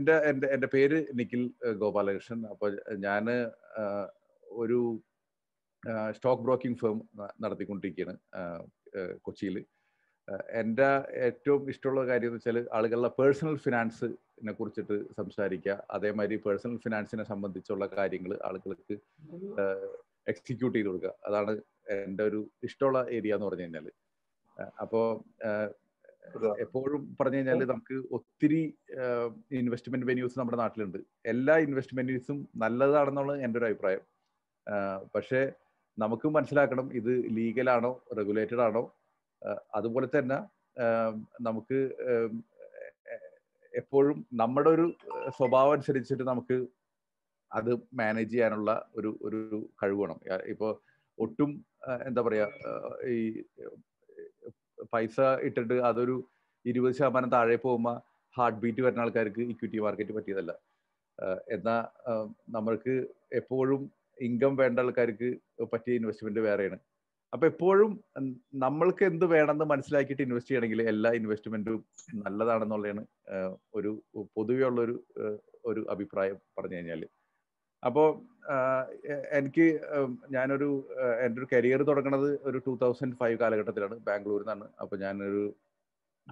എൻ്റെ എൻ്റെ എൻ്റെ പേര് നിഖിൽ ഗോപാലകൃഷ്ണൻ അപ്പോൾ ഞാൻ ഒരു സ്റ്റോക്ക് ബ്രോക്കിംഗ് ഫേം നടത്തിക്കൊണ്ടിരിക്കുകയാണ് കൊച്ചിയിൽ എൻ്റെ ഏറ്റവും ഇഷ്ടമുള്ള കാര്യം എന്ന് വെച്ചാൽ ആളുകളുടെ പേഴ്സണൽ ഫിനാൻസിനെ കുറിച്ചിട്ട് സംസാരിക്കുക അതേമാതിരി പേഴ്സണൽ ഫിനാൻസിനെ സംബന്ധിച്ചുള്ള കാര്യങ്ങൾ ആളുകൾക്ക് എക്സിക്യൂട്ട് ചെയ്ത് കൊടുക്കുക അതാണ് എൻ്റെ ഒരു ഇഷ്ടമുള്ള ഏരിയ എന്ന് പറഞ്ഞു കഴിഞ്ഞാൽ അപ്പോൾ എപ്പോഴും പറഞ്ഞു കഴിഞ്ഞാൽ നമുക്ക് ഒത്തിരി ഇൻവെസ്റ്റ്മെന്റ് വെന്യൂസ് നമ്മുടെ നാട്ടിലുണ്ട് എല്ലാ ഇൻവെസ്റ്റ്മെന്റ്സും നല്ലതാണെന്നുള്ള എൻ്റെ ഒരു അഭിപ്രായം പക്ഷേ നമുക്ക് മനസ്സിലാക്കണം ഇത് ലീഗലാണോ റെഗുലേറ്റഡ് ആണോ അതുപോലെ തന്നെ നമുക്ക് എപ്പോഴും നമ്മുടെ ഒരു സ്വഭാവം അനുസരിച്ചിട്ട് നമുക്ക് അത് മാനേജ് ചെയ്യാനുള്ള ഒരു ഒരു കഴിവ് വേണം ഇപ്പോൾ ഒട്ടും എന്താ പറയാ ഈ പൈസ ഇട്ടിട്ട് അതൊരു ഇരുപത് ശതമാനം താഴെ പോകുമ്പോൾ ഹാർട്ട് ബീറ്റ് വരുന്ന ആൾക്കാർക്ക് ഇക്വിറ്റി മാർക്കറ്റ് പറ്റിയതല്ല എന്നാൽ നമ്മൾക്ക് എപ്പോഴും ഇൻകം വേണ്ട ആൾക്കാർക്ക് പറ്റിയ ഇൻവെസ്റ്റ്മെന്റ് വേറെയാണ് അപ്പൊ എപ്പോഴും നമ്മൾക്ക് എന്ത് വേണമെന്ന് മനസ്സിലാക്കിയിട്ട് ഇൻവെസ്റ്റ് ചെയ്യണമെങ്കിൽ എല്ലാ ഇൻവെസ്റ്റ്മെന്റും നല്ലതാണെന്നുള്ളതാണ് ഒരു പൊതുവെയുള്ള ഒരു ഒരു അഭിപ്രായം പറഞ്ഞു കഴിഞ്ഞാൽ അപ്പോൾ എനിക്ക് ഞാനൊരു എൻ്റെ ഒരു കരിയർ തുടങ്ങുന്നത് ഒരു ടൂ തൗസൻഡ് ഫൈവ് കാലഘട്ടത്തിലാണ് ബാംഗ്ലൂരിൽ നിന്നാണ് അപ്പോൾ ഞാനൊരു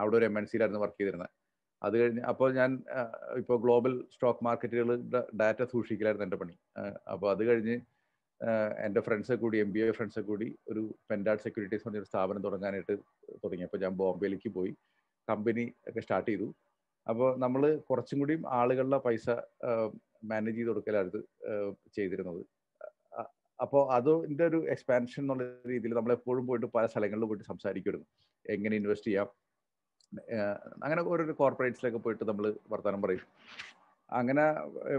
അവിടെ ഒരു എം എൻ സിയിലായിരുന്നു വർക്ക് ചെയ്തിരുന്നത് അത് കഴിഞ്ഞ് അപ്പോൾ ഞാൻ ഇപ്പോൾ ഗ്ലോബൽ സ്റ്റോക്ക് മാർക്കറ്റുകളുടെ ഡാറ്റ സൂക്ഷിക്കലായിരുന്നു എൻ്റെ പണി അപ്പോൾ അത് കഴിഞ്ഞ് എൻ്റെ ഫ്രണ്ട്സെ കൂടി എം ബി എ ഫ്രണ്ട്സെ കൂടി ഒരു പെൻഡാഡ് സെക്യൂരിറ്റീസ് പറഞ്ഞൊരു സ്ഥാപനം തുടങ്ങാനായിട്ട് തുടങ്ങി അപ്പോൾ ഞാൻ ബോംബെയിലേക്ക് പോയി കമ്പനി ഒക്കെ സ്റ്റാർട്ട് ചെയ്തു അപ്പോൾ നമ്മൾ കുറച്ചും കൂടിയും ആളുകളുടെ പൈസ മാനേജ് ചെയ്ത് കൊടുക്കലാണ് ചെയ്തിരുന്നത് അപ്പോൾ അതിൻ്റെ ഒരു എക്സ്പാൻഷൻ എന്നുള്ള രീതിയിൽ നമ്മൾ എപ്പോഴും പോയിട്ട് പല സ്ഥലങ്ങളിൽ പോയിട്ട് സംസാരിക്കുമായിരുന്നു എങ്ങനെ ഇൻവെസ്റ്റ് ചെയ്യാം അങ്ങനെ ഓരോരോ കോർപ്പറേറ്റ്സിലൊക്കെ പോയിട്ട് നമ്മൾ വർത്തമാനം പറയും അങ്ങനെ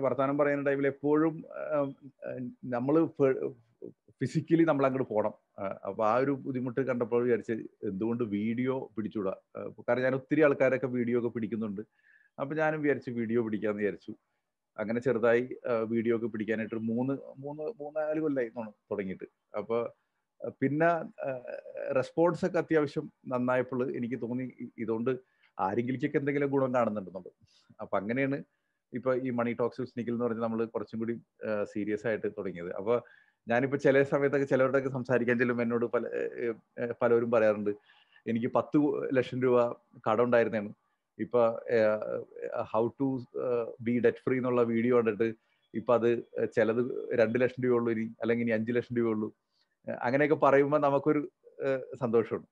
വർത്തമാനം പറയുന്ന ടൈമിൽ എപ്പോഴും നമ്മൾ ഫിസിക്കലി നമ്മൾ അങ്ങോട്ട് പോകണം അപ്പോൾ ആ ഒരു ബുദ്ധിമുട്ട് കണ്ടപ്പോൾ വിചാരിച്ച് എന്തുകൊണ്ട് വീഡിയോ പിടിച്ചുവിടാം കാരണം ഞാൻ ഒത്തിരി ആൾക്കാരൊക്കെ വീഡിയോ ഒക്കെ പിടിക്കുന്നുണ്ട് അപ്പം ഞാനും വിചാരിച്ചു വീഡിയോ പിടിക്കാമെന്ന് വിചാരിച്ചു അങ്ങനെ ചെറുതായി വീഡിയോ ഒക്കെ പിടിക്കാനായിട്ട് ഒരു മൂന്ന് മൂന്ന് മൂന്നാല് കൊല്ലമായി തുടങ്ങിയിട്ട് അപ്പോൾ പിന്നെ റെസ്പോൺസ് ഒക്കെ അത്യാവശ്യം നന്നായപ്പോൾ എനിക്ക് തോന്നി ഇതുകൊണ്ട് ആരെങ്കിലേക്കൊക്കെ എന്തെങ്കിലും ഗുണം കാണുന്നുണ്ടെന്നുണ്ട് അപ്പൊ അങ്ങനെയാണ് ഇപ്പൊ ഈ മണി ടോക്സ് സ്നിക്കിൽ എന്ന് പറഞ്ഞ് നമ്മൾ കുറച്ചും കൂടി സീരിയസ് ആയിട്ട് തുടങ്ങിയത് അപ്പൊ ഞാനിപ്പോ ചില സമയത്തൊക്കെ ചിലവരോടൊക്കെ സംസാരിക്കാൻ ചെല്ലും എന്നോട് പല പലരും പറയാറുണ്ട് എനിക്ക് പത്ത് ലക്ഷം രൂപ കടം ഉണ്ടായിരുന്നേന്ന് ഇപ്പൊ how to be debt free എന്നുള്ള വീഡിയോ കണ്ടിട്ട് ഇപ്പൊ അത് ചിലത് രണ്ട് ലക്ഷം രൂപയുള്ളൂ ഇനി അല്ലെങ്കിൽ ഇനി അഞ്ചു ലക്ഷം രൂപയുള്ളൂ അങ്ങനെയൊക്കെ പറയുമ്പോൾ നമുക്കൊരു സന്തോഷമാണ്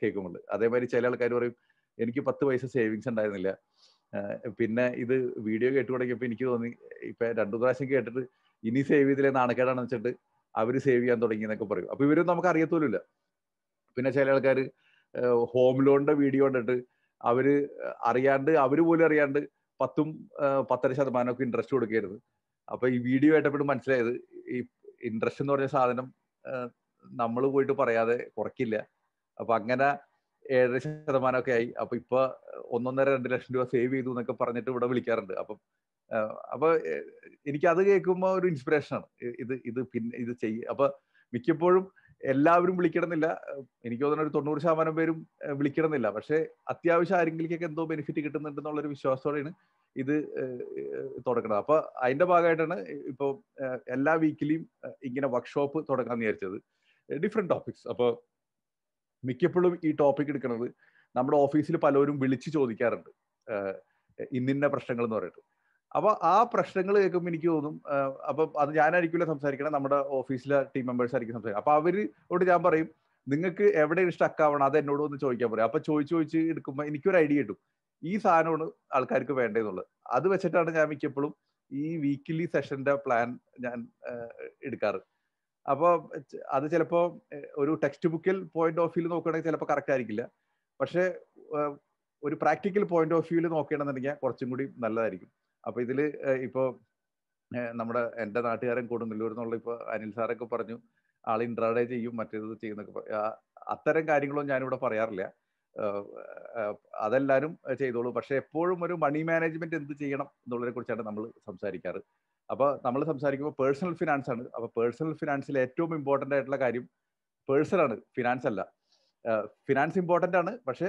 കേൾക്കുമ്പോൾ അതേമാതിരി ചില ആൾക്കാർ പറയും എനിക്ക് പത്ത് പൈസ സേവിങ്സ് ഉണ്ടായിരുന്നില്ല പിന്നെ ഇത് വീഡിയോ കേട്ടു തുടങ്ങിയപ്പോൾ എനിക്ക് തോന്നി ഇപ്പൊ രണ്ടു പ്രാവശ്യം കേട്ടിട്ട് ഇനി സേവ് ചെയ്തില്ലേ നാണക്കേടാണെന്ന് വെച്ചിട്ട് അവർ സേവ് ചെയ്യാൻ തുടങ്ങി എന്നൊക്കെ പറയും അപ്പൊ ഇവരും നമുക്ക് അറിയത്തോലുമില്ല പിന്നെ ചില ആൾക്കാർ ഹോം ലോണിന്റെ വീഡിയോ കണ്ടിട്ട് അവര് അറിയാണ്ട് അവര് പോലും അറിയാണ്ട് പത്തും പത്തര ശതമാനമൊക്കെ ഇൻട്രസ്റ്റ് കൊടുക്കരുത് അപ്പൊ ഈ വീഡിയോ ആയിട്ടപ്പോഴും മനസ്സിലായത് ഈ ഇൻട്രസ്റ്റ് എന്ന് പറഞ്ഞ സാധനം നമ്മൾ പോയിട്ട് പറയാതെ കുറക്കില്ല അപ്പൊ അങ്ങനെ ഏഴര ശതമാനമൊക്കെ ആയി അപ്പൊ ഇപ്പൊ ഒന്നൊന്നര രണ്ട് ലക്ഷം രൂപ സേവ് ചെയ്തു എന്നൊക്കെ പറഞ്ഞിട്ട് ഇവിടെ വിളിക്കാറുണ്ട് അപ്പൊ അപ്പൊ എനിക്ക് അത് കേൾക്കുമ്പോൾ ഒരു ഇൻസ്പിറേഷൻ ആണ് ഇത് ഇത് പിന്നെ ഇത് ചെയ്യ അപ്പൊ മിക്കപ്പോഴും എല്ലാവരും വിളിക്കണമെന്നില്ല എനിക്ക് തോന്നുന്ന ഒരു തൊണ്ണൂറ് ശതമാനം പേരും വിളിക്കണമെന്നില്ല പക്ഷെ അത്യാവശ്യം ആരെങ്കിലേക്കൊക്കെ എന്തോ ബെനിഫിറ്റ് കിട്ടുന്നുണ്ടെന്നുള്ളൊരു വിശ്വാസത്തോടെയാണ് ഇത് തുടങ്ങുന്നത് അപ്പൊ അതിന്റെ ഭാഗമായിട്ടാണ് ഇപ്പൊ എല്ലാ വീക്കിലെയും ഇങ്ങനെ വർക്ക്ഷോപ്പ് തുടങ്ങാൻ വിചാരിച്ചത് ഡിഫറെന്റ് ടോപ്പിക്സ് അപ്പൊ മിക്കപ്പോഴും ഈ ടോപ്പിക് എടുക്കുന്നത് നമ്മുടെ ഓഫീസിൽ പലരും വിളിച്ച് ചോദിക്കാറുണ്ട് ഇന്നിന്ന പ്രശ്നങ്ങൾ എന്ന് പറഞ്ഞിട്ട് അപ്പൊ ആ പ്രശ്നങ്ങൾ കേൾക്കുമ്പോൾ എനിക്ക് തോന്നും അപ്പൊ അത് ഞാനായിരിക്കില്ല സംസാരിക്കണം നമ്മുടെ ഓഫീസിലെ ടീം മെമ്പേഴ്സ് ആയിരിക്കും സംസാരിക്കുക അപ്പൊ അവരോട് ഞാൻ പറയും നിങ്ങൾക്ക് എവിടെ സ്റ്റക്ക് ആവണം അത് എന്നോട് ഒന്ന് ചോദിക്കാൻ പറയും അപ്പൊ ചോദിച്ചു ചോദിച്ച് എടുക്കുമ്പോൾ എനിക്കൊരു ഐഡിയ കിട്ടും ഈ സാധനമാണ് ആൾക്കാർക്ക് വേണ്ടതെന്നുള്ളത് അത് വെച്ചിട്ടാണ് ഞാൻ മിക്കപ്പോഴും ഈ വീക്കിലി സെഷന്റെ പ്ലാൻ ഞാൻ എടുക്കാറ് അപ്പോൾ അത് ചിലപ്പോ ഒരു ടെക്സ്റ്റ് ബുക്കിൽ പോയിന്റ് ഓഫ് വ്യൂ നോക്കുകയാണെങ്കിൽ ചിലപ്പോൾ കറക്റ്റ് ആയിരിക്കില്ല പക്ഷേ ഒരു പ്രാക്ടിക്കൽ പോയിന്റ് ഓഫ് വ്യൂല് നോക്കുകയാണെന്നുണ്ടെങ്കിൽ കുറച്ചും കൂടി നല്ലതായിരിക്കും അപ്പൊ ഇതില് ഇപ്പോ നമ്മുടെ എന്റെ നാട്ടുകാരൻ കൊടുങ്ങല്ലൂർ എന്നുള്ള ഇപ്പൊ അനിൽ സാറൊക്കെ പറഞ്ഞു ആൾ ഇൻട്രാഡേ ചെയ്യും മറ്റേത് ചെയ്യുന്നൊക്കെ അത്തരം കാര്യങ്ങളൊന്നും ഞാനിവിടെ പറയാറില്ല അതെല്ലാരും ചെയ്തോളൂ പക്ഷെ എപ്പോഴും ഒരു മണി മാനേജ്മെന്റ് എന്ത് ചെയ്യണം എന്നുള്ളതിനെ കുറിച്ചാണ് നമ്മൾ സംസാരിക്കാറ് അപ്പൊ നമ്മൾ സംസാരിക്കുമ്പോൾ പേഴ്സണൽ ഫിനാൻസ് ആണ് അപ്പൊ പേഴ്സണൽ ഫിനാൻസിൽ ഏറ്റവും ഇമ്പോർട്ടന്റ് ആയിട്ടുള്ള കാര്യം പേഴ്സൺ ആണ് ഫിനാൻസ് അല്ല ഫിനാൻസ് ഇമ്പോർട്ടന്റ് ആണ് പക്ഷേ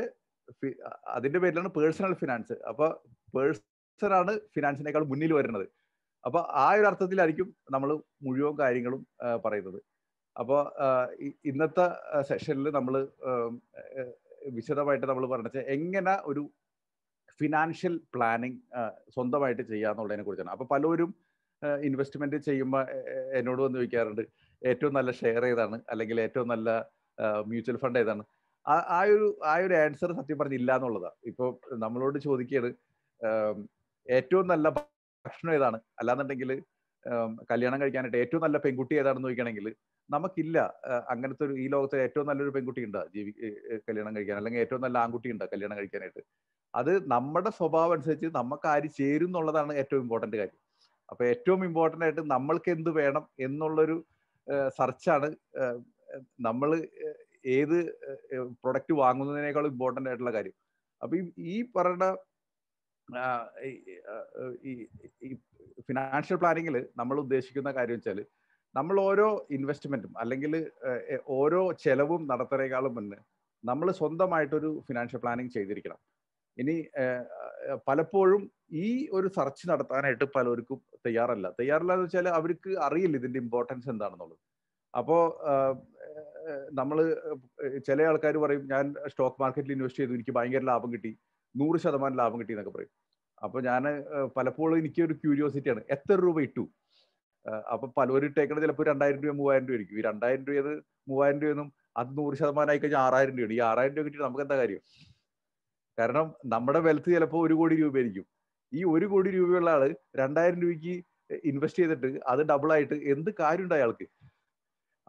അതിന്റെ പേരിലാണ് പേഴ്സണൽ ഫിനാൻസ് അപ്പൊ പേഴ്സ് സ്ട്രക്ചറാണ് ഫിനാൻസിനേക്കാൾ മുന്നിൽ വരുന്നത് അപ്പൊ ആ ഒരു അർത്ഥത്തിലായിരിക്കും നമ്മൾ മുഴുവൻ കാര്യങ്ങളും പറയുന്നത് അപ്പോൾ ഇന്നത്തെ സെഷനിൽ നമ്മൾ വിശദമായിട്ട് നമ്മൾ പറഞ്ഞ എങ്ങനെ ഒരു ഫിനാൻഷ്യൽ പ്ലാനിങ് സ്വന്തമായിട്ട് ചെയ്യാന്നുള്ളതിനെ കുറിച്ചാണ് അപ്പൊ പലരും ഇൻവെസ്റ്റ്മെന്റ് ചെയ്യുമ്പോൾ എന്നോട് വന്ന് ചോദിക്കാറുണ്ട് ഏറ്റവും നല്ല ഷെയർ ഏതാണ് അല്ലെങ്കിൽ ഏറ്റവും നല്ല മ്യൂച്വൽ ഫണ്ട് ഏതാണ് ആ ഒരു ആ ഒരു ആൻസർ സത്യം പറഞ്ഞില്ല എന്നുള്ളതാണ് ഇപ്പൊ നമ്മളോട് ചോദിക്കുകയാണ് ഏറ്റവും നല്ല ഭക്ഷണം ഏതാണ് അല്ലാന്നുണ്ടെങ്കിൽ കല്യാണം കഴിക്കാനായിട്ട് ഏറ്റവും നല്ല പെൺകുട്ടി ഏതാണെന്ന് ചോദിക്കണമെങ്കിൽ നമുക്കില്ല അങ്ങനത്തെ ഒരു ഈ ലോകത്തെ ഏറ്റവും നല്ലൊരു പെൺകുട്ടി ഉണ്ടാ ജീവി കല്യാണം കഴിക്കാൻ അല്ലെങ്കിൽ ഏറ്റവും നല്ല ആൺകുട്ടി ഉണ്ടാ കല്യാണം കഴിക്കാനായിട്ട് അത് നമ്മുടെ സ്വഭാവം അനുസരിച്ച് നമുക്ക് ആര് ചേരും എന്നുള്ളതാണ് ഏറ്റവും ഇമ്പോർട്ടന്റ് കാര്യം അപ്പൊ ഏറ്റവും ഇമ്പോർട്ടന്റ് ആയിട്ട് നമ്മൾക്ക് എന്ത് വേണം എന്നുള്ളൊരു സെർച്ചാണ് നമ്മൾ ഏത് പ്രൊഡക്റ്റ് വാങ്ങുന്നതിനേക്കാളും ഇമ്പോർട്ടന്റ് ആയിട്ടുള്ള കാര്യം അപ്പൊ ഈ പറയുന്ന ഈ ഫിനാൻഷ്യൽ പ്ലാനിങ്ങിൽ നമ്മൾ ഉദ്ദേശിക്കുന്ന കാര്യം വെച്ചാൽ നമ്മൾ ഓരോ ഇൻവെസ്റ്റ്മെന്റും അല്ലെങ്കിൽ ഓരോ ചെലവും നടത്തുന്നതിനേക്കാളും മുന്നേ നമ്മൾ സ്വന്തമായിട്ടൊരു ഫിനാൻഷ്യൽ പ്ലാനിങ് ചെയ്തിരിക്കണം ഇനി പലപ്പോഴും ഈ ഒരു സെർച്ച് നടത്താനായിട്ട് പലർക്കും തയ്യാറല്ല തയ്യാറല്ല എന്ന് വെച്ചാൽ അവർക്ക് അറിയില്ല ഇതിന്റെ ഇമ്പോർട്ടൻസ് എന്താണെന്നുള്ളത് അപ്പോൾ നമ്മൾ ചില ആൾക്കാർ പറയും ഞാൻ സ്റ്റോക്ക് മാർക്കറ്റിൽ ഇൻവെസ്റ്റ് ചെയ്തു എനിക്ക് ഭയങ്കര ലാഭം കിട്ടി നൂറ് ശതമാനം ലാഭം കിട്ടി എന്നൊക്കെ പറയും അപ്പൊ ഞാൻ പലപ്പോഴും എനിക്ക് ഒരു ആണ് എത്ര രൂപ ഇട്ടു അപ്പൊ പലരും ഇട്ടേക്കണത് ചിലപ്പോൾ രണ്ടായിരം രൂപ മൂവായിരം രൂപ ആയിരിക്കും ഈ രണ്ടായിരം രൂപ മൂവായിരം രൂപയൊന്നും അത് നൂറ് ശതമാനം ആയി കഴിഞ്ഞാൽ ആറായിരം രൂപയാണ് ഈ ആറായിരം രൂപ കിട്ടി നമുക്ക് എന്താ കാര്യം കാരണം നമ്മുടെ വെൽത്ത് ചിലപ്പോൾ ഒരു കോടി രൂപയായിരിക്കും ഈ ഒരു കോടി രൂപയുള്ള ആള് രണ്ടായിരം രൂപയ്ക്ക് ഇൻവെസ്റ്റ് ചെയ്തിട്ട് അത് ഡബിൾ ആയിട്ട് എന്ത് കാര്യമുണ്ട് അയാൾക്ക്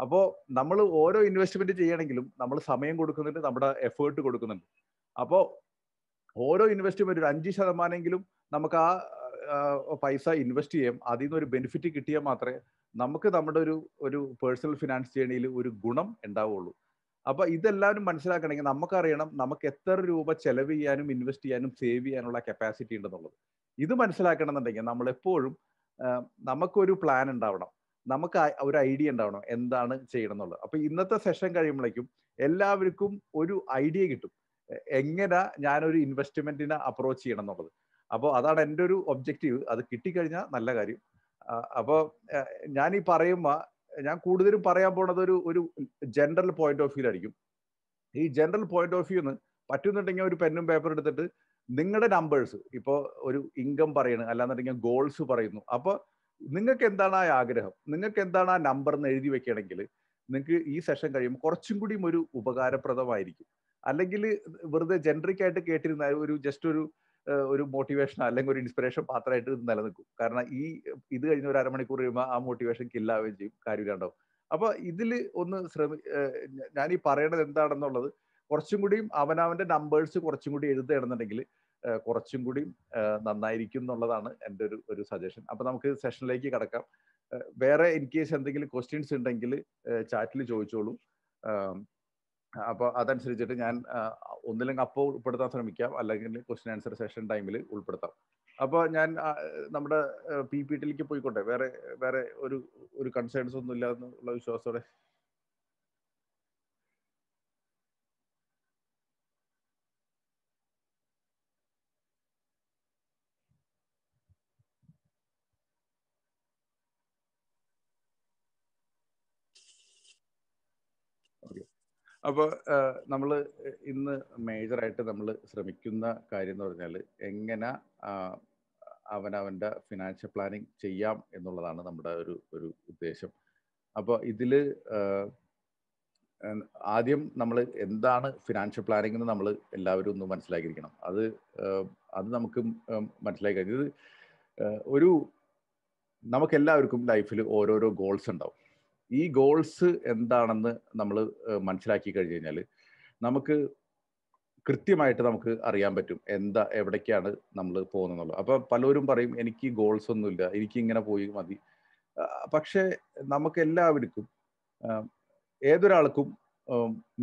അപ്പോൾ നമ്മൾ ഓരോ ഇൻവെസ്റ്റ്മെന്റ് ചെയ്യണമെങ്കിലും നമ്മൾ സമയം കൊടുക്കുന്നുണ്ട് നമ്മുടെ എഫേർട്ട് കൊടുക്കുന്നുണ്ട് അപ്പോൾ ഓരോ ഇൻവെസ്റ്റ്മെന്റ് ഒരു അഞ്ച് ശതമാനമെങ്കിലും നമുക്ക് ആ പൈസ ഇൻവെസ്റ്റ് ചെയ്യാം അതിൽ നിന്ന് ഒരു ബെനിഫിറ്റ് കിട്ടിയാൽ മാത്രമേ നമുക്ക് നമ്മുടെ ഒരു ഒരു പേഴ്സണൽ ഫിനാൻസ് ജേണിയിൽ ഒരു ഗുണം ഉണ്ടാവുള്ളൂ അപ്പൊ ഇതെല്ലാവരും മനസ്സിലാക്കണമെങ്കിൽ നമുക്കറിയണം നമുക്ക് എത്ര രൂപ ചെലവ് ചെയ്യാനും ഇൻവെസ്റ്റ് ചെയ്യാനും സേവ് ചെയ്യാനുള്ള കപ്പാസിറ്റി ഉണ്ടെന്നുള്ളത് ഇത് മനസ്സിലാക്കണമെന്നുണ്ടെങ്കിൽ നമ്മൾ എപ്പോഴും നമുക്കൊരു പ്ലാൻ ഉണ്ടാവണം നമുക്ക് ഒരു ഐഡിയ ഉണ്ടാവണം എന്താണ് ചെയ്യണം എന്നുള്ളത് അപ്പൊ ഇന്നത്തെ സെഷൻ കഴിയുമ്പോഴേക്കും എല്ലാവർക്കും ഒരു ഐഡിയ കിട്ടും എങ്ങനെ ഞാനൊരു ഇൻവെസ്റ്റ്മെന്റിനെ അപ്രോച്ച് ചെയ്യണം എന്നുള്ളത് അപ്പോൾ അതാണ് എൻ്റെ ഒരു ഒബ്ജക്റ്റീവ് അത് കിട്ടിക്കഴിഞ്ഞാൽ നല്ല കാര്യം അപ്പോൾ ഞാൻ ഈ പറയുമ്പോൾ ഞാൻ കൂടുതലും പറയാൻ പോണത് ഒരു ഒരു ജനറൽ പോയിന്റ് ഓഫ് വ്യൂ ആയിരിക്കും ഈ ജനറൽ പോയിന്റ് ഓഫ് വ്യൂന്ന് പറ്റുന്നുണ്ടെങ്കിൽ ഒരു പെന്നും പേപ്പർ എടുത്തിട്ട് നിങ്ങളുടെ നമ്പേഴ്സ് ഇപ്പോൾ ഒരു ഇൻകം പറയണം അല്ലാന്നുണ്ടെങ്കിൽ ഗോൾസ് പറയുന്നു അപ്പോൾ നിങ്ങൾക്ക് എന്താണ് ആ ആഗ്രഹം നിങ്ങൾക്ക് എന്താണ് ആ നമ്പർ എന്ന് എഴുതി വെക്കണമെങ്കിൽ നിങ്ങൾക്ക് ഈ സെഷൻ കഴിയുമ്പോൾ കുറച്ചും കൂടിയും ഒരു ഉപകാരപ്രദമായിരിക്കും അല്ലെങ്കിൽ വെറുതെ ജനറിക് ആയിട്ട് കേട്ടിരുന്ന ഒരു ജസ്റ്റ് ഒരു ഒരു മോട്ടിവേഷൻ അല്ലെങ്കിൽ ഒരു ഇൻസ്പിറേഷൻ മാത്രമായിട്ട് ഇത് നിലനിൽക്കും കാരണം ഈ ഇത് കഴിഞ്ഞ ഒരു അരമണിക്കൂർ കഴിയുമ്പോൾ ആ മോട്ടിവേഷൻ കില്ലാവുകയും ചെയ്യും കാര്യമില്ലാണ്ടാവും അപ്പൊ ഇതിൽ ഒന്ന് ശ്രമി ഞാൻ ഈ പറയേണ്ടത് എന്താണെന്നുള്ളത് കുറച്ചും കൂടിയും അവനവന്റെ നമ്പേഴ്സ് കുറച്ചും കൂടി എഴുതുകയാണെന്നുണ്ടെങ്കിൽ കുറച്ചും കൂടിയും നന്നായിരിക്കും എന്നുള്ളതാണ് എൻ്റെ ഒരു ഒരു സജഷൻ അപ്പൊ നമുക്ക് സെഷനിലേക്ക് കടക്കാം വേറെ ഇൻ കേസ് എന്തെങ്കിലും ക്വസ്റ്റ്യൻസ് ഉണ്ടെങ്കിൽ ചാറ്റിൽ ചോദിച്ചോളൂ അപ്പോൾ അതനുസരിച്ചിട്ട് ഞാൻ ഒന്നില്ലെങ്കിൽ അപ്പോൾ ഉൾപ്പെടുത്താൻ ശ്രമിക്കാം അല്ലെങ്കിൽ ക്വസ്റ്റ്യൻ ആൻസർ സെഷൻ ടൈമിൽ ഉൾപ്പെടുത്താം അപ്പോൾ ഞാൻ നമ്മുടെ പി പി ടിയിലേക്ക് പോയിക്കോട്ടെ വേറെ വേറെ ഒരു ഒരു കൺസേൺസ് ഒന്നും ഇല്ല എന്നുള്ള വിശ്വാസത്തോടെ അപ്പോൾ നമ്മൾ ഇന്ന് മേജറായിട്ട് നമ്മൾ ശ്രമിക്കുന്ന കാര്യം എന്ന് പറഞ്ഞാൽ എങ്ങനെ അവനവൻ്റെ ഫിനാൻഷ്യൽ പ്ലാനിങ് ചെയ്യാം എന്നുള്ളതാണ് നമ്മുടെ ഒരു ഒരു ഉദ്ദേശം അപ്പോൾ ഇതിൽ ആദ്യം നമ്മൾ എന്താണ് ഫിനാൻഷ്യൽ പ്ലാനിങ് എന്ന് നമ്മൾ എല്ലാവരും ഒന്ന് മനസ്സിലാക്കിയിരിക്കണം അത് അത് നമുക്ക് മനസ്സിലാക്കി ഇത് ഒരു നമുക്കെല്ലാവർക്കും ലൈഫിൽ ഓരോരോ ഗോൾസ് ഉണ്ടാവും ഈ ഗോൾസ് എന്താണെന്ന് നമ്മൾ മനസ്സിലാക്കി കഴിഞ്ഞ് കഴിഞ്ഞാൽ നമുക്ക് കൃത്യമായിട്ട് നമുക്ക് അറിയാൻ പറ്റും എന്താ എവിടേക്കാണ് നമ്മൾ പോകുന്നുള്ളത് അപ്പോൾ പലരും പറയും എനിക്ക് ഗോൾസ് ഒന്നുമില്ല എനിക്ക് ഇങ്ങനെ പോയി മതി പക്ഷേ നമുക്ക് എല്ലാവർക്കും ഏതൊരാൾക്കും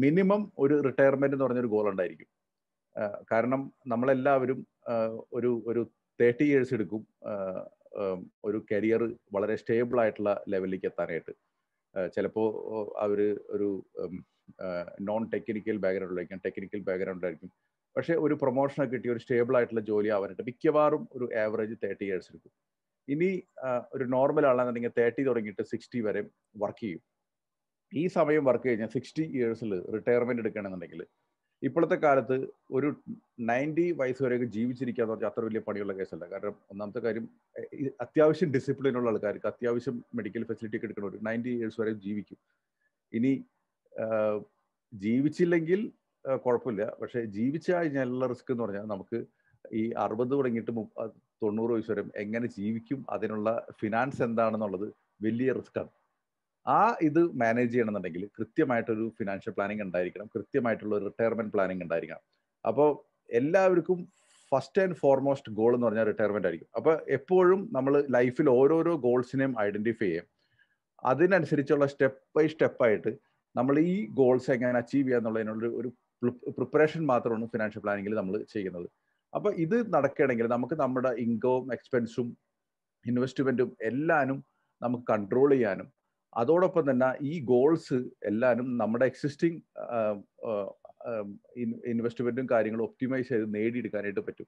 മിനിമം ഒരു റിട്ടയർമെന്റ് എന്ന് പറഞ്ഞൊരു ഗോൾ ഉണ്ടായിരിക്കും കാരണം നമ്മളെല്ലാവരും ഒരു ഒരു തേർട്ടി ഇയേഴ്സ് എടുക്കും ഒരു കരിയർ വളരെ സ്റ്റേബിൾ ആയിട്ടുള്ള ലെവലിലേക്ക് എത്താനായിട്ട് ചിലപ്പോൾ അവർ ഒരു നോൺ ടെക്നിക്കൽ ബാക്ക്ഗ്രൗണ്ടിലായിരിക്കും ടെക്നിക്കൽ ബാക്ക്ഗ്രൗണ്ടിലായിരിക്കും പക്ഷെ ഒരു പ്രൊമോഷൻ കിട്ടിയ ഒരു സ്റ്റേബിൾ ആയിട്ടുള്ള ജോലി ആവാനായിട്ട് മിക്കവാറും ഒരു ആവറേജ് തേർട്ടി ഇയേഴ്സ് എടുക്കും ഇനി ഒരു നോർമൽ ആളാണെന്നുണ്ടെങ്കിൽ തേർട്ടി തുടങ്ങിയിട്ട് സിക്സ്റ്റി വരെ വർക്ക് ചെയ്യും ഈ സമയം വർക്ക് കഴിഞ്ഞാൽ സിക്സ്റ്റി ഇയേഴ്സിൽ റിട്ടയർമെന്റ് എടുക്കുകയാണെന്നുണ്ടെങ്കിൽ ഇപ്പോഴത്തെ കാലത്ത് ഒരു നയൻറ്റി വയസ്സ് വരെയൊക്കെ ജീവിച്ചിരിക്കുക എന്ന് പറഞ്ഞാൽ അത്ര വലിയ പണിയുള്ള കേസല്ല കാരണം ഒന്നാമത്തെ കാര്യം അത്യാവശ്യം ഡിസിപ്ലിനുള്ള ആൾക്കാർക്ക് അത്യാവശ്യം മെഡിക്കൽ ഫെസിലിറ്റി ഒക്കെ എടുക്കണവർ നയൻറ്റി ഇയേഴ്സ് വരെ ജീവിക്കും ഇനി ജീവിച്ചില്ലെങ്കിൽ കുഴപ്പമില്ല പക്ഷേ ജീവിച്ച കഴിഞ്ഞാലുള്ള റിസ്ക് എന്ന് പറഞ്ഞാൽ നമുക്ക് ഈ അറുപത് തുടങ്ങിയിട്ട് തൊണ്ണൂറ് വയസ്സ് വരെ എങ്ങനെ ജീവിക്കും അതിനുള്ള ഫിനാൻസ് എന്താണെന്നുള്ളത് വലിയ റിസ്ക് ആണ് ആ ഇത് മാനേജ് ചെയ്യണമെന്നുണ്ടെങ്കിൽ കൃത്യമായിട്ടൊരു ഫിനാൻഷ്യൽ പ്ലാനിങ് ഉണ്ടായിരിക്കണം കൃത്യമായിട്ടുള്ള ഒരു റിട്ടയർമെന്റ് പ്ലാനിങ് ഉണ്ടായിരിക്കണം അപ്പോൾ എല്ലാവർക്കും ഫസ്റ്റ് ആൻഡ് ഫോർമോസ്റ്റ് ഗോൾ എന്ന് പറഞ്ഞാൽ റിട്ടയർമെന്റ് ആയിരിക്കും അപ്പോൾ എപ്പോഴും നമ്മൾ ലൈഫിൽ ഓരോരോ ഗോൾസിനെയും ഐഡന്റിഫൈ ചെയ്യും അതിനനുസരിച്ചുള്ള സ്റ്റെപ്പ് ബൈ സ്റ്റെപ്പായിട്ട് നമ്മൾ ഈ ഗോൾസ് എങ്ങനെ അച്ചീവ് ചെയ്യുക എന്നുള്ളതിനുള്ള ഒരു പ്രിപ്പറേഷൻ മാത്രമാണ് ഫിനാൻഷ്യൽ പ്ലാനിങ്ങിൽ നമ്മൾ ചെയ്യുന്നത് അപ്പോൾ ഇത് നടക്കുകയാണെങ്കിൽ നമുക്ക് നമ്മുടെ ഇൻകവും എക്സ്പെൻസും ഇൻവെസ്റ്റ്മെന്റും എല്ലാനും നമുക്ക് കൺട്രോൾ ചെയ്യാനും അതോടൊപ്പം തന്നെ ഈ ഗോൾസ് എല്ലാവരും നമ്മുടെ എക്സിസ്റ്റിംഗ് ഇൻവെസ്റ്റ്മെന്റും കാര്യങ്ങളും ഒപ്റ്റിമൈസ് ചെയ്ത് നേടിയെടുക്കാനായിട്ട് പറ്റും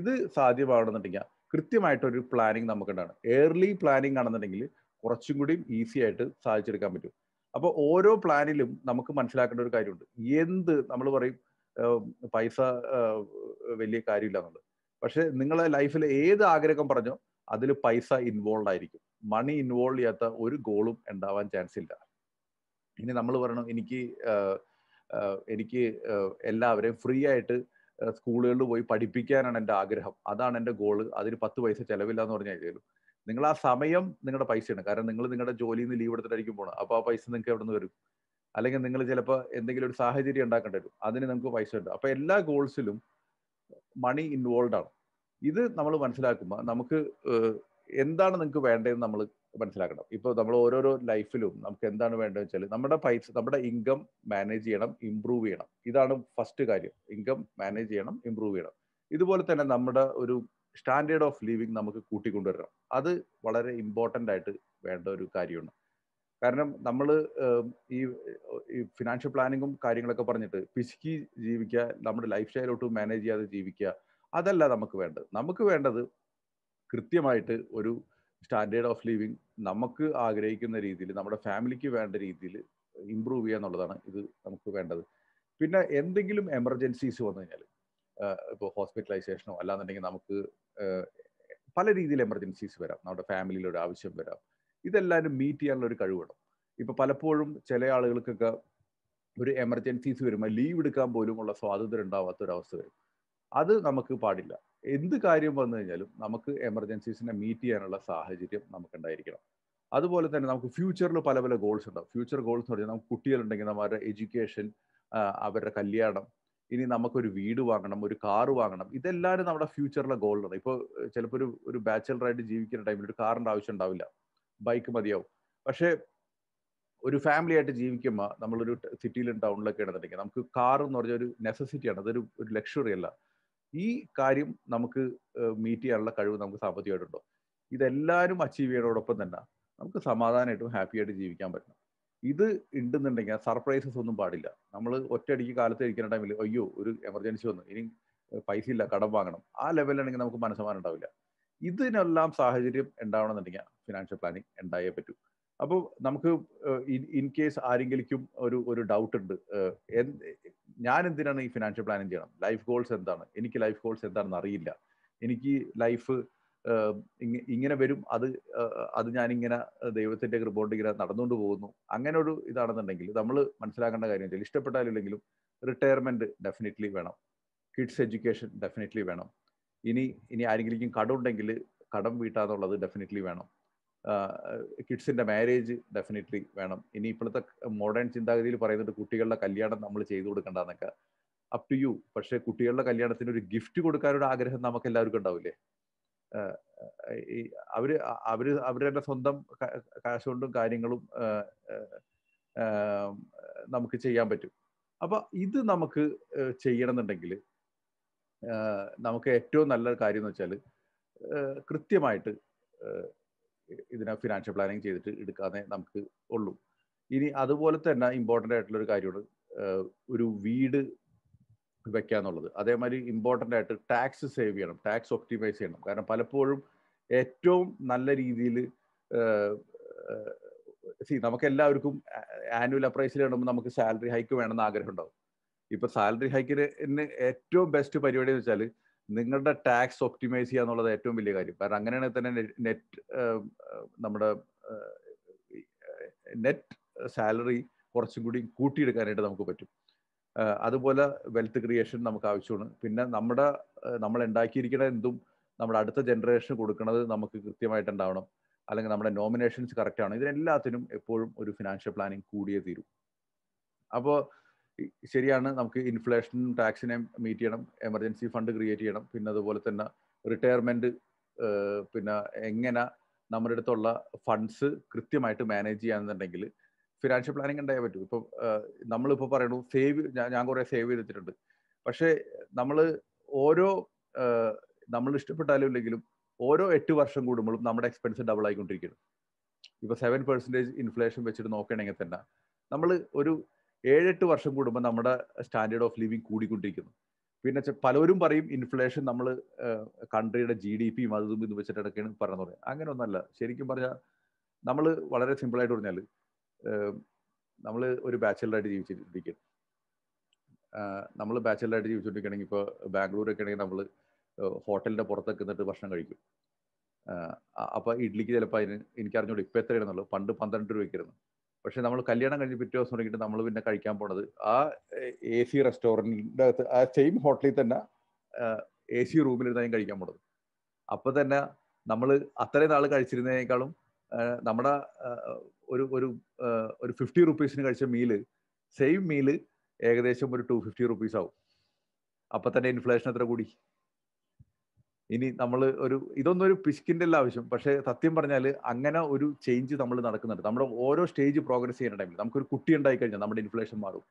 ഇത് സാധ്യമാവണമെന്നുണ്ടെങ്കിൽ കൃത്യമായിട്ടൊരു പ്ലാനിങ് നമുക്കുണ്ടാണ് ഏർലി പ്ലാനിങ് ആണെന്നുണ്ടെങ്കിൽ കുറച്ചും കൂടി ഈസി ആയിട്ട് സാധിച്ചെടുക്കാൻ പറ്റും അപ്പോൾ ഓരോ പ്ലാനിലും നമുക്ക് മനസ്സിലാക്കേണ്ട ഒരു കാര്യമുണ്ട് എന്ത് നമ്മൾ പറയും പൈസ വലിയ കാര്യമില്ല എന്നുള്ളത് പക്ഷെ നിങ്ങളെ ലൈഫിൽ ഏത് ആഗ്രഹം പറഞ്ഞോ അതിൽ പൈസ ഇൻവോൾവ് ആയിരിക്കും മണി ഇൻവോൾവ് ചെയ്യാത്ത ഒരു ഗോളും ഉണ്ടാവാൻ ചാൻസ് ഇല്ല ഇനി നമ്മൾ പറയണം എനിക്ക് എനിക്ക് എല്ലാവരെയും ഫ്രീ ആയിട്ട് സ്കൂളുകളിൽ പോയി പഠിപ്പിക്കാനാണ് എൻ്റെ ആഗ്രഹം അതാണ് എൻ്റെ ഗോള് അതിന് പത്ത് പൈസ ചിലവില്ല എന്ന് പറഞ്ഞാൽ ചെയ്തു നിങ്ങൾ ആ സമയം നിങ്ങളുടെ പൈസയാണ് കാരണം നിങ്ങൾ നിങ്ങളുടെ ജോലിയിൽ നിന്ന് ലീവ് എടുത്തിട്ടായിരിക്കും പോകണം അപ്പോൾ ആ പൈസ നിങ്ങൾക്ക് എവിടെ നിന്ന് വരും അല്ലെങ്കിൽ നിങ്ങൾ ചിലപ്പോൾ എന്തെങ്കിലും ഒരു സാഹചര്യം ഉണ്ടാക്കേണ്ടി വരും അതിന് നമുക്ക് പൈസ ഉണ്ട് അപ്പോൾ എല്ലാ ഗോൾസിലും മണി ഇൻവോൾവ് ആണ് ഇത് നമ്മൾ മനസ്സിലാക്കുമ്പോൾ നമുക്ക് എന്താണ് നിങ്ങൾക്ക് വേണ്ടതെന്ന് നമ്മൾ മനസ്സിലാക്കണം ഇപ്പോൾ നമ്മൾ ഓരോരോ ലൈഫിലും നമുക്ക് എന്താണ് വേണ്ടതെന്ന് വെച്ചാൽ നമ്മുടെ പൈസ നമ്മുടെ ഇൻകം മാനേജ് ചെയ്യണം ഇമ്പ്രൂവ് ചെയ്യണം ഇതാണ് ഫസ്റ്റ് കാര്യം ഇൻകം മാനേജ് ചെയ്യണം ഇമ്പ്രൂവ് ചെയ്യണം ഇതുപോലെ തന്നെ നമ്മുടെ ഒരു സ്റ്റാൻഡേർഡ് ഓഫ് ലിവിങ് നമുക്ക് കൂട്ടിക്കൊണ്ടുവരണം അത് വളരെ ഇമ്പോർട്ടൻ്റ് ആയിട്ട് വേണ്ട ഒരു കാര്യമാണ് കാരണം നമ്മൾ ഈ ഫിനാൻഷ്യൽ പ്ലാനിങ്ങും കാര്യങ്ങളൊക്കെ പറഞ്ഞിട്ട് പിശുക്കി ജീവിക്കുക നമ്മുടെ ലൈഫ് സ്റ്റൈലോട്ട് മാനേജ് ചെയ്യാതെ ജീവിക്കുക അതല്ല നമുക്ക് വേണ്ടത് നമുക്ക് വേണ്ടത് കൃത്യമായിട്ട് ഒരു സ്റ്റാൻഡേർഡ് ഓഫ് ലിവിങ് നമുക്ക് ആഗ്രഹിക്കുന്ന രീതിയിൽ നമ്മുടെ ഫാമിലിക്ക് വേണ്ട രീതിയിൽ ഇമ്പ്രൂവ് ചെയ്യുക എന്നുള്ളതാണ് ഇത് നമുക്ക് വേണ്ടത് പിന്നെ എന്തെങ്കിലും എമർജൻസീസ് വന്നു കഴിഞ്ഞാൽ ഇപ്പോൾ ഹോസ്പിറ്റലൈസേഷനോ അല്ലാന്നുണ്ടെങ്കിൽ നമുക്ക് പല രീതിയിൽ എമർജൻസീസ് വരാം നമ്മുടെ ഫാമിലിയിൽ ഒരു ആവശ്യം വരാം ഇതെല്ലാവരും മീറ്റ് ചെയ്യാനുള്ള ഒരു കഴിവ് വേണം പലപ്പോഴും ചില ആളുകൾക്കൊക്കെ ഒരു എമർജൻസീസ് വരുമ്പോൾ ലീവ് എടുക്കാൻ പോലും ഉള്ള സ്വാതന്ത്ര്യം ഉണ്ടാവാത്ത ഒരു അവസ്ഥ വരും അത് നമുക്ക് പാടില്ല എന്ത് കാര്യം വന്നു കഴിഞ്ഞാലും നമുക്ക് എമർജൻസീസിനെ മീറ്റ് ചെയ്യാനുള്ള സാഹചര്യം നമുക്ക് ഉണ്ടായിരിക്കണം അതുപോലെ തന്നെ നമുക്ക് ഫ്യൂച്ചറിൽ പല പല ഗോൾസ് ഉണ്ടാവും ഫ്യൂച്ചർ ഗോൾസ് എന്ന് പറഞ്ഞാൽ നമുക്ക് കുട്ടികളുണ്ടെങ്കിൽ നമ്മുടെ എഡ്യൂക്കേഷൻ അവരുടെ കല്യാണം ഇനി നമുക്കൊരു വീട് വാങ്ങണം ഒരു കാർ വാങ്ങണം ഇതെല്ലാവരും നമ്മുടെ ഫ്യൂച്ചറിലെ ഗോളാണ് ഇപ്പോൾ ചിലപ്പോൾ ഒരു ഒരു ബാച്ചലറായിട്ട് ജീവിക്കുന്ന ടൈമിൽ ഒരു കാറിൻ്റെ ആവശ്യം ഉണ്ടാവില്ല ബൈക്ക് മതിയാവും പക്ഷേ ഒരു ഫാമിലി ആയിട്ട് ജീവിക്കുമ്പോൾ നമ്മളൊരു സിറ്റിയിലും ടൗണിലൊക്കെ ആണെന്നുണ്ടെങ്കിൽ നമുക്ക് കാർ എന്ന് പറഞ്ഞ ഒരു നെസസിറ്റിയാണ് അതൊരു ഒരു ലക്ഷറി അല്ല ഈ കാര്യം നമുക്ക് മീറ്റ് ചെയ്യാനുള്ള കഴിവ് നമുക്ക് സാമ്പത്തികമായിട്ടുണ്ടോ ഇതെല്ലാവരും അച്ചീവ് ചെയ്യുന്നതോടൊപ്പം തന്നെ നമുക്ക് സമാധാനമായിട്ടും ഹാപ്പി ആയിട്ട് ജീവിക്കാൻ പറ്റണം ഇത് ഉണ്ടെന്നുണ്ടെങ്കിൽ സർപ്രൈസസ് ഒന്നും പാടില്ല നമ്മൾ ഒറ്റയടിക്ക് കാലത്ത് ഇരിക്കുന്ന ടൈമിൽ അയ്യോ ഒരു എമർജൻസി വന്നു ഇനി പൈസ ഇല്ല കടം വാങ്ങണം ആ ലെവലിലാണെങ്കിൽ നമുക്ക് മനസ്സമാനം ഉണ്ടാവില്ല ഇതിനെല്ലാം സാഹചര്യം ഉണ്ടാവണമെന്നുണ്ടെങ്കിൽ ഫിനാൻഷ്യൽ പ്ലാനിങ് ഉണ്ടായേ പറ്റൂ അപ്പോൾ നമുക്ക് ഇൻ കേസ് ആരെങ്കിലും ഒരു ഒരു ഡൗട്ട് ഉണ്ട് ഞാൻ എന്തിനാണ് ഈ ഫിനാൻഷ്യൽ പ്ലാനിങ് ചെയ്യണം ലൈഫ് ഗോൾസ് എന്താണ് എനിക്ക് ലൈഫ് ഗോൾസ് എന്താണെന്ന് അറിയില്ല എനിക്ക് ലൈഫ് ഇങ്ങനെ വരും അത് അത് ഞാനിങ്ങനെ ദൈവത്തിന്റെ കൃപോണ്ട് ഇങ്ങനെ നടന്നുകൊണ്ട് പോകുന്നു അങ്ങനെ ഒരു ഇതാണെന്നുണ്ടെങ്കിൽ നമ്മൾ മനസ്സിലാക്കേണ്ട കാര്യം വെച്ചാൽ ഇഷ്ടപ്പെട്ടാലില്ലെങ്കിലും റിട്ടയർമെന്റ് ഡെഫിനറ്റ്ലി വേണം കിഡ്സ് എഡ്യൂക്കേഷൻ ഡെഫിനറ്റ്ലി വേണം ഇനി ഇനി ആരെങ്കിലും കടം ഉണ്ടെങ്കിൽ കടം വീട്ടാന്നുള്ളത് ഡെഫിനറ്റ്ലി വേണം കിഡ്സിൻ്റെ മാരേജ് ഡെഫിനറ്റ്ലി വേണം ഇനി ഇപ്പോഴത്തെ മോഡേൺ ചിന്താഗതിയിൽ പറയുന്നത് കുട്ടികളുടെ കല്യാണം നമ്മൾ ചെയ്തു കൊടുക്കണ്ടെന്നൊക്കെ അപ് ടു യു പക്ഷേ കുട്ടികളുടെ കല്യാണത്തിന് ഒരു ഗിഫ്റ്റ് കൊടുക്കാനൊരു ആഗ്രഹം നമുക്ക് എല്ലാവർക്കും ഉണ്ടാവില്ലേ അവര് അവര് അവരുടെ സ്വന്തം കാശുകൊണ്ടും കാര്യങ്ങളും നമുക്ക് ചെയ്യാൻ പറ്റും അപ്പൊ ഇത് നമുക്ക് ചെയ്യണമെന്നുണ്ടെങ്കിൽ നമുക്ക് ഏറ്റവും നല്ല കാര്യം എന്ന് വെച്ചാൽ കൃത്യമായിട്ട് ഇതിനെ ഫിനാൻഷ്യൽ പ്ലാനിങ് ചെയ്തിട്ട് എടുക്കാതെ നമുക്ക് ഉള്ളൂ ഇനി അതുപോലെ തന്നെ ഇമ്പോർട്ടൻ്റ് ആയിട്ടുള്ള ഒരു കാര്യമാണ് ഒരു വീട് വെക്കുക എന്നുള്ളത് അതേമാതിരി ഇമ്പോർട്ടൻ്റ് ആയിട്ട് ടാക്സ് സേവ് ചെയ്യണം ടാക്സ് ഒപ്റ്റിമൈസ് ചെയ്യണം കാരണം പലപ്പോഴും ഏറ്റവും നല്ല രീതിയിൽ സി നമുക്ക് എല്ലാവർക്കും ആനുവൽ അപ്രൈസിൽ ഇടുമ്പോൾ നമുക്ക് സാലറി ഹൈക്ക് വേണമെന്ന് ആഗ്രഹം ഉണ്ടാവും ഇപ്പൊ സാലറി ഹൈക്കിന് ഏറ്റവും ബെസ്റ്റ് പരിപാടി എന്ന് വെച്ചാൽ നിങ്ങളുടെ ടാക്സ് ഒപ്റ്റിമൈസ് ചെയ്യുക എന്നുള്ളത് ഏറ്റവും വലിയ കാര്യം കാരണം അങ്ങനെയാണെങ്കിൽ തന്നെ നെറ്റ് നമ്മുടെ നെറ്റ് സാലറി കുറച്ചും കൂടി കൂട്ടിയെടുക്കാനായിട്ട് നമുക്ക് പറ്റും അതുപോലെ വെൽത്ത് ക്രിയേഷൻ നമുക്ക് ആവശ്യമാണ് പിന്നെ നമ്മുടെ നമ്മൾ ഉണ്ടാക്കിയിരിക്കുന്ന എന്തും നമ്മുടെ അടുത്ത ജനറേഷൻ കൊടുക്കുന്നത് നമുക്ക് കൃത്യമായിട്ട് ഉണ്ടാവണം അല്ലെങ്കിൽ നമ്മുടെ നോമിനേഷൻസ് കറക്റ്റ് ആണ് ഇതിനെല്ലാത്തിനും എപ്പോഴും ഒരു ഫിനാൻഷ്യൽ പ്ലാനിങ് കൂടിയേ തീരും അപ്പോൾ ശരിയാണ് നമുക്ക് ഇൻഫ്ലേഷനും ടാക്സിനെ മീറ്റ് ചെയ്യണം എമർജൻസി ഫണ്ട് ക്രിയേറ്റ് ചെയ്യണം പിന്നെ അതുപോലെ തന്നെ റിട്ടയർമെന്റ് പിന്നെ എങ്ങനെ നമ്മുടെ അടുത്തുള്ള ഫണ്ട്സ് കൃത്യമായിട്ട് മാനേജ് ചെയ്യാന്നുണ്ടെങ്കിൽ ഫിനാൻഷ്യൽ പ്ലാനിങ് ഉണ്ടായാൽ പറ്റും ഇപ്പൊ നമ്മളിപ്പോ പറയണു സേവ് ഞാൻ കുറേ സേവ് ചെയ്തിട്ടുണ്ട് പക്ഷേ നമ്മൾ ഓരോ നമ്മൾ ഇഷ്ടപ്പെട്ടാലും ഇല്ലെങ്കിലും ഓരോ എട്ട് വർഷം കൂടുമ്പോഴും നമ്മുടെ എക്സ്പെൻസ് ഡബിൾ ആയിക്കൊണ്ടിരിക്കുന്നു ഇപ്പൊ സെവൻ പെർസെന്റേജ് ഇൻഫ്ലേഷൻ വെച്ചിട്ട് നോക്കുകയാണെങ്കിൽ തന്നെ നമ്മൾ ഒരു ഏഴെട്ട് വർഷം കൂടുമ്പോൾ നമ്മുടെ സ്റ്റാൻഡേർഡ് ഓഫ് ലിവിങ് കൂടിക്കൊണ്ടിരിക്കുന്നു പിന്നെ പലരും പറയും ഇൻഫ്ലേഷൻ നമ്മൾ കൺട്രിയുടെ ജി ഡി പിയും അതും ഇതും വെച്ചിട്ടൊക്കെയാണ് പറഞ്ഞു പറയുന്നത് അങ്ങനെ ഒന്നല്ല ശരിക്കും പറഞ്ഞാൽ നമ്മൾ വളരെ സിമ്പിളായിട്ട് പറഞ്ഞാൽ നമ്മൾ ഒരു ബാച്ചലറായിട്ട് ജീവിച്ചിരിക്കും നമ്മൾ ബാച്ചലറായിട്ട് ജീവിച്ചുകൊണ്ടിരിക്കുകയാണെങ്കിൽ ഇപ്പോൾ ബാംഗ്ലൂരൊക്കെ ആണെങ്കിൽ നമ്മൾ ഹോട്ടലിൻ്റെ പുറത്തൊക്കെ നിന്നിട്ട് ഭക്ഷണം കഴിക്കും അപ്പോൾ ഇഡ്ലിക്ക് ചിലപ്പോൾ അതിന് എനിക്കറിഞ്ഞോളൂ ഇപ്പോൾ എത്രയാണെന്നുള്ളൂ പണ്ട് പന്ത്രണ്ട് രൂപയ്ക്കായിരുന്നു പക്ഷെ നമ്മൾ കല്യാണം കഴിഞ്ഞ് പിറ്റേ ദിവസം തുടങ്ങിയിട്ട് നമ്മൾ പിന്നെ കഴിക്കാൻ പോണത് ആ എ സി റെസ്റ്റോറൻറ്റിൻ്റെ അകത്ത് ആ സെയിം ഹോട്ടലിൽ തന്നെ എ സി റൂമിലിരുന്നായും കഴിക്കാൻ പോണത് അപ്പോൾ തന്നെ നമ്മൾ അത്രയും നാൾ കഴിച്ചിരുന്നതിനേക്കാളും നമ്മുടെ ഒരു ഒരു ഒരു ഫിഫ്റ്റി റുപ്പീസിന് കഴിച്ച മീല് സെയിം മീല് ഏകദേശം ഒരു ടു ഫിഫ്റ്റി റുപ്പീസ് ആവും അപ്പൊ തന്നെ ഇൻഫ്ലേഷൻ എത്ര കൂടി ഇനി നമ്മൾ ഒരു ഇതൊന്നും ഒരു പിശുക്കിൻ്റെ അല്ല ആവശ്യം പക്ഷേ സത്യം പറഞ്ഞാൽ അങ്ങനെ ഒരു ചേഞ്ച് നമ്മൾ നടക്കുന്നുണ്ട് നമ്മുടെ ഓരോ സ്റ്റേജ് പ്രോഗ്രസ് ചെയ്യുന്ന ടൈമിൽ നമുക്കൊരു കുട്ടി ഉണ്ടായി കഴിഞ്ഞാൽ നമ്മുടെ ഇൻഫ്ലേഷൻ മാറും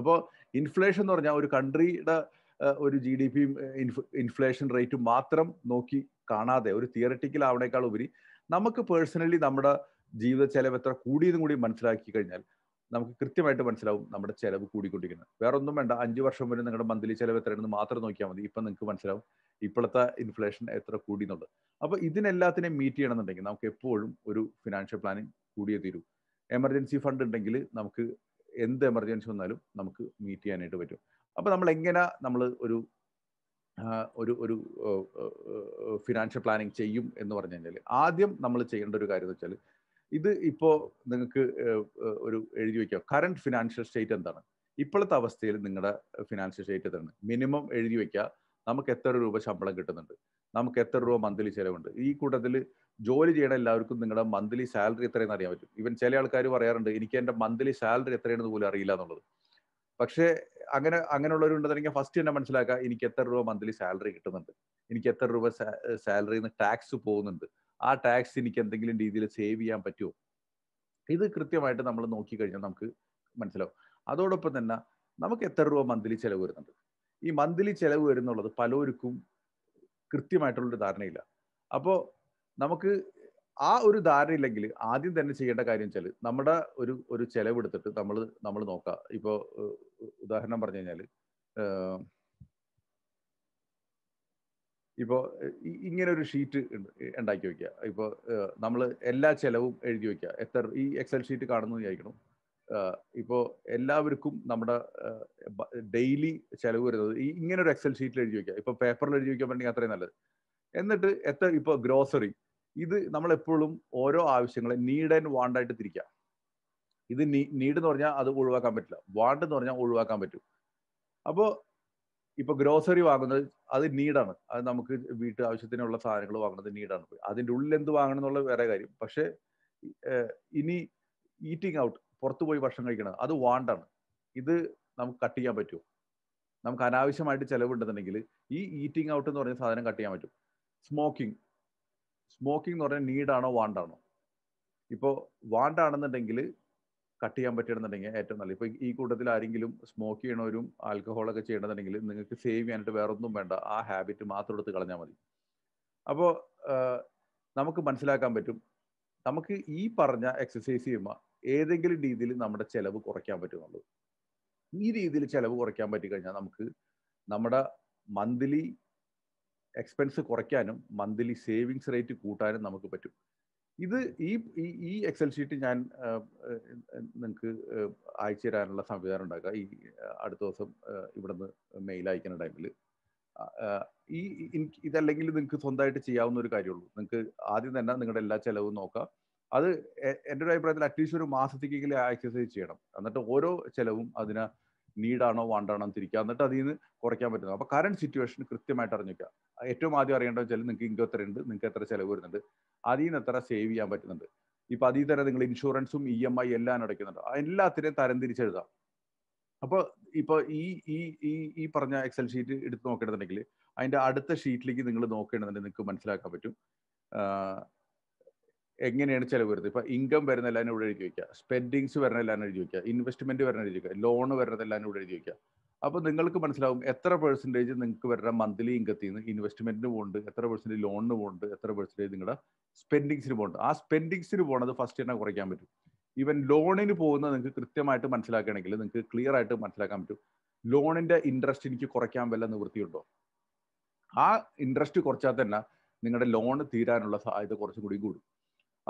അപ്പോൾ ഇൻഫ്ലേഷൻ എന്ന് പറഞ്ഞാൽ ഒരു കൺട്രിയുടെ ഒരു ജി ഡി പിയും ഇൻഫ്ലേഷൻ റേറ്റും മാത്രം നോക്കി കാണാതെ ഒരു തിയററ്റിക്കൽ ആവണേക്കാൾ ഉപരി നമുക്ക് പേഴ്സണലി നമ്മുടെ ജീവിത ചെലവ് എത്ര കൂടിയതും കൂടി മനസ്സിലാക്കി കഴിഞ്ഞാൽ നമുക്ക് കൃത്യമായിട്ട് മനസ്സിലാവും നമ്മുടെ ചിലവ് കൂടിക്കൊണ്ടിരിക്കുന്നത് വേറെ ഒന്നും വേണ്ട അഞ്ച് വർഷം വരെ നിങ്ങളുടെ മന്ത്ലി ചിലവ് എത്രയാണെന്ന് മാത്രം നോക്കിയാൽ മതി ഇപ്പം നിങ്ങൾക്ക് മനസ്സിലാവും ഇപ്പോഴത്തെ ഇൻഫ്ലേഷൻ എത്ര കൂടി എന്നുള്ളത് അപ്പോൾ ഇതിനെല്ലാത്തിനെയും മീറ്റ് ചെയ്യണമെന്നുണ്ടെങ്കിൽ നമുക്ക് എപ്പോഴും ഒരു ഫിനാൻഷ്യൽ പ്ലാനിങ് കൂടിയേ തീരൂ എമർജൻസി ഫണ്ട് ഉണ്ടെങ്കിൽ നമുക്ക് എന്ത് എമർജൻസി വന്നാലും നമുക്ക് മീറ്റ് ചെയ്യാനായിട്ട് പറ്റും അപ്പോൾ നമ്മൾ എങ്ങനെ നമ്മൾ ഒരു ഒരു ഒരു ഫിനാൻഷ്യൽ പ്ലാനിങ് ചെയ്യും എന്ന് പറഞ്ഞു കഴിഞ്ഞാൽ ആദ്യം നമ്മൾ ചെയ്യേണ്ട ഒരു കാര്യം എന്ന് വെച്ചാൽ ഇത് ഇപ്പോൾ നിങ്ങൾക്ക് ഒരു എഴുതി വയ്ക്കാം കറണ്ട് ഫിനാൻഷ്യൽ സ്റ്റേറ്റ് എന്താണ് ഇപ്പോഴത്തെ അവസ്ഥയിൽ നിങ്ങളുടെ ഫിനാൻഷ്യൽ സ്റ്റേറ്റ് എന്താണ് മിനിമം എഴുതി വയ്ക്കുക നമുക്ക് എത്ര രൂപ ശമ്പളം കിട്ടുന്നുണ്ട് നമുക്ക് എത്ര രൂപ മന്ത്ലി ചെലവുണ്ട് ഈ കൂട്ടത്തിൽ ജോലി ചെയ്യണ എല്ലാവർക്കും നിങ്ങളുടെ മന്ത്ലി സാലറി എത്രയെന്ന് അറിയാൻ പറ്റും ഇവൻ ചില ആൾക്കാർ പറയാറുണ്ട് എനിക്ക് എൻ്റെ മന്ത്ലി സാലറി എത്രയാണെന്ന് പോലും അറിയില്ല എന്നുള്ളത് പക്ഷേ അങ്ങനെ അങ്ങനെയുള്ളവരുണ്ടെന്നുണ്ടെങ്കിൽ ഫസ്റ്റ് തന്നെ മനസ്സിലാക്കുക എനിക്ക് എത്ര രൂപ മന്ത്ലി സാലറി കിട്ടുന്നുണ്ട് എനിക്ക് എത്ര രൂപ സാലറിന്ന് ടാക്സ് പോകുന്നുണ്ട് ആ ടാക്സ് എനിക്ക് എന്തെങ്കിലും രീതിയിൽ സേവ് ചെയ്യാൻ പറ്റുമോ ഇത് കൃത്യമായിട്ട് നമ്മൾ നോക്കിക്കഴിഞ്ഞാൽ നമുക്ക് മനസ്സിലാവും അതോടൊപ്പം തന്നെ നമുക്ക് എത്ര രൂപ മന്ത്ലി ചിലവ് വരുന്നുണ്ട് ഈ മന്ത്ലി ചിലവ് വരുന്നുള്ളത് പലർക്കും കൃത്യമായിട്ടുള്ളൊരു ധാരണയില്ല അപ്പോൾ നമുക്ക് ആ ഒരു ധാരണ ഇല്ലെങ്കിൽ ആദ്യം തന്നെ ചെയ്യേണ്ട കാര്യം വെച്ചാൽ നമ്മുടെ ഒരു ഒരു എടുത്തിട്ട് നമ്മൾ നമ്മൾ നോക്കുക ഇപ്പോൾ ഉദാഹരണം പറഞ്ഞു കഴിഞ്ഞാൽ ഇപ്പോൾ ഇങ്ങനെ ഒരു ഷീറ്റ് ഉണ്ടാക്കി വയ്ക്കുക ഇപ്പോൾ നമ്മൾ എല്ലാ ചെലവും എഴുതി വയ്ക്കുക എത്ര ഈ എക്സൽ ഷീറ്റ് കാണുന്നു വിചാരിക്കണം ഇപ്പോൾ എല്ലാവർക്കും നമ്മുടെ ഡെയിലി ചിലവ് വരുന്നത് ഈ ഇങ്ങനെ ഒരു എക്സൽ ഷീറ്റിൽ എഴുതി വയ്ക്കുക ഇപ്പോൾ പേപ്പറിൽ എഴുതി വയ്ക്കാൻ പറ്റുമെങ്കിൽ അത്രയും നല്ലത് എന്നിട്ട് എത്ര ഇപ്പോൾ ഗ്രോസറി ഇത് നമ്മൾ എപ്പോഴും ഓരോ ആവശ്യങ്ങളെ നീഡ് ആൻഡ് വാണ്ട് ആയിട്ട് തിരിക്കുക ഇത് നീ നീഡ് എന്ന് പറഞ്ഞാൽ അത് ഒഴിവാക്കാൻ പറ്റില്ല വാണ്ട് എന്ന് പറഞ്ഞാൽ ഒഴിവാക്കാൻ പറ്റും അപ്പോൾ ഇപ്പൊ ഗ്രോസറി വാങ്ങുന്നത് അത് നീഡാണ് അത് നമുക്ക് വീട്ടു ആവശ്യത്തിനുള്ള സാധനങ്ങൾ വാങ്ങുന്നത് നീഡാണ് അതിൻ്റെ ഉള്ളിൽ എന്ത് വാങ്ങണം എന്നുള്ള വേറെ കാര്യം പക്ഷെ ഇനി ഈറ്റിംഗ് ഔട്ട് പുറത്തു പോയി ഭക്ഷണം കഴിക്കണം അത് വാണ്ടാണ് ഇത് നമുക്ക് കട്ട് ചെയ്യാൻ പറ്റുമോ നമുക്ക് അനാവശ്യമായിട്ട് ചെലവുണ്ടെന്നുണ്ടെങ്കിൽ ഈ ഈറ്റിംഗ് ഔട്ട് എന്ന് പറഞ്ഞ സാധനം കട്ട് ചെയ്യാൻ പറ്റും സ്മോക്കിംഗ് സ്മോക്കിംഗ് എന്ന് പറഞ്ഞാൽ നീഡാണോ വാണ്ടാണോ ഇപ്പോൾ വാണ്ടാണെന്നുണ്ടെങ്കിൽ കട്ട് ചെയ്യാൻ പറ്റണമെന്നുണ്ടെങ്കിൽ ഏറ്റവും നല്ലത് ഇപ്പൊ ഈ കൂട്ടത്തിൽ ആരെങ്കിലും സ്മോക്ക് ചെയ്യണവരും ആൽക്കഹോളൊക്കെ ചെയ്യണമെന്നുണ്ടെങ്കിൽ നിങ്ങൾക്ക് സേവ് ചെയ്യാനായിട്ട് വേറെ ഒന്നും വേണ്ട ആ ഹാബിറ്റ് മാത്രം എടുത്ത് കളഞ്ഞാൽ മതി അപ്പോൾ നമുക്ക് മനസ്സിലാക്കാൻ പറ്റും നമുക്ക് ഈ പറഞ്ഞ എക്സസൈസ് ചെയ്യുമ്പോൾ ഏതെങ്കിലും രീതിയിൽ നമ്മുടെ ചെലവ് കുറയ്ക്കാൻ പറ്റുന്നുള്ളൂ ഈ രീതിയിൽ ചെലവ് കുറയ്ക്കാൻ പറ്റിക്കഴിഞ്ഞാൽ നമുക്ക് നമ്മുടെ മന്ത്ലി എക്സ്പെൻസ് കുറയ്ക്കാനും മന്ത്ലി സേവിങ്സ് റേറ്റ് കൂട്ടാനും നമുക്ക് പറ്റും ഇത് ഈ ഈ എക്സൽ ഷീറ്റ് ഞാൻ നിങ്ങൾക്ക് അയച്ചു തരാനുള്ള സംവിധാനം ഉണ്ടാക്കുക ഈ അടുത്ത ദിവസം ഇവിടുന്ന് മെയിൽ അയക്കുന്ന ടൈമിൽ ഈ ഇതല്ലെങ്കിൽ നിങ്ങൾക്ക് സ്വന്തമായിട്ട് ചെയ്യാവുന്ന ഒരു കാര്യമുള്ളൂ നിങ്ങൾക്ക് ആദ്യം തന്നെ നിങ്ങളുടെ എല്ലാ ചെലവും നോക്കുക അത് എൻ്റെ ഒരു അഭിപ്രായത്തിൽ അറ്റ്ലീസ്റ്റ് ഒരു മാസത്തേക്കെങ്കിലും എക്സസൈസ് ചെയ്യണം എന്നിട്ട് ഓരോ ചെലവും അതിനെ നീഡാണോ വാണ്ടാണോ തിരിക്കുക എന്നിട്ട് അതിൽ നിന്ന് കുറയ്ക്കാൻ പറ്റുന്നത് അപ്പൊ കറണ്ട് സിറ്റുവേഷൻ കൃത്യമായിട്ട് അറിഞ്ഞേക്കുക ഏറ്റവും ആദ്യം അറിയേണ്ടതെന്ന് വെച്ചാൽ നിങ്ങൾക്ക് ഇൻകം എത്ര ഉണ്ട് നിങ്ങൾക്ക് എത്ര ചിലവ് വരുന്നുണ്ട് അതിൽ നിന്ന് എത്ര സേവ് ചെയ്യാൻ പറ്റുന്നുണ്ട് ഇപ്പൊ അതിൽ തന്നെ നിങ്ങൾ ഇൻഷുറൻസും ഇ എം ഐ എല്ലാം അടയ്ക്കുന്നുണ്ട് എല്ലാത്തിനെയും തരം തിരിച്ചെഴുതാം അപ്പൊ ഇപ്പൊ ഈ ഈ ഈ ഈ പറഞ്ഞ എക്സൽ ഷീറ്റ് എടുത്ത് നോക്കേണ്ടതുണ്ടെങ്കിൽ അതിന്റെ അടുത്ത ഷീറ്റിലേക്ക് നിങ്ങൾ നോക്കേണ്ടതുണ്ടെങ്കിൽ നിങ്ങൾക്ക് മനസ്സിലാക്കാൻ പറ്റും എങ്ങനെയാണ് ചിലവ് വരുന്നത് ഇപ്പൊ ഇൻകം വരുന്നതെല്ലാം ഇവിടെ എഴുതി വെക്കുക സ്പെൻഡിങ്സ് വരുന്നതെല്ലാം എഴുതി വെക്കുക ഇൻവെസ്റ്റ്മെന്റ് വരുന്ന എഴുതി വെക്കുക ലോൺ വരുന്നതെല്ലാം ഇവിടെ എഴുതി വെക്കുക അപ്പൊ നിങ്ങൾക്ക് മനസ്സിലാവും എത്ര പെർസെൻറ്റേജ് നിങ്ങൾക്ക് വരുന്ന മന്ത്ലി ഇൻകത്തിൽ നിന്ന് ഇൻവെസ്റ്റ്മെന്റിന് പോകുന്നുണ്ട് എത്ര പെർസെൻറ്റേജ് ലോണിന് പോകുന്നുണ്ട് എത്ര പെർസെൻറ്റേജ് നിങ്ങളുടെ സ്പെൻഡിങ്സിന് പോകുന്നുണ്ട് ആ സ്പെൻഡിങ്സിന് പോണത് ഫസ്റ്റ് തന്നെ കുറയ്ക്കാൻ പറ്റും ഈവൻ ലോണിന് പോകുന്നത് നിങ്ങൾക്ക് കൃത്യമായിട്ട് മനസ്സിലാക്കണമെങ്കിൽ നിങ്ങൾക്ക് ക്ലിയർ ആയിട്ട് മനസ്സിലാക്കാൻ പറ്റും ലോണിന്റെ ഇൻട്രസ്റ്റ് എനിക്ക് കുറയ്ക്കാൻ വല്ല നിവൃത്തിയുണ്ടോ ആ ഇൻട്രസ്റ്റ് കുറച്ചാൽ തന്നെ നിങ്ങളുടെ ലോൺ തീരാനുള്ള സാധ്യത കുറച്ചും കൂടി കൂടും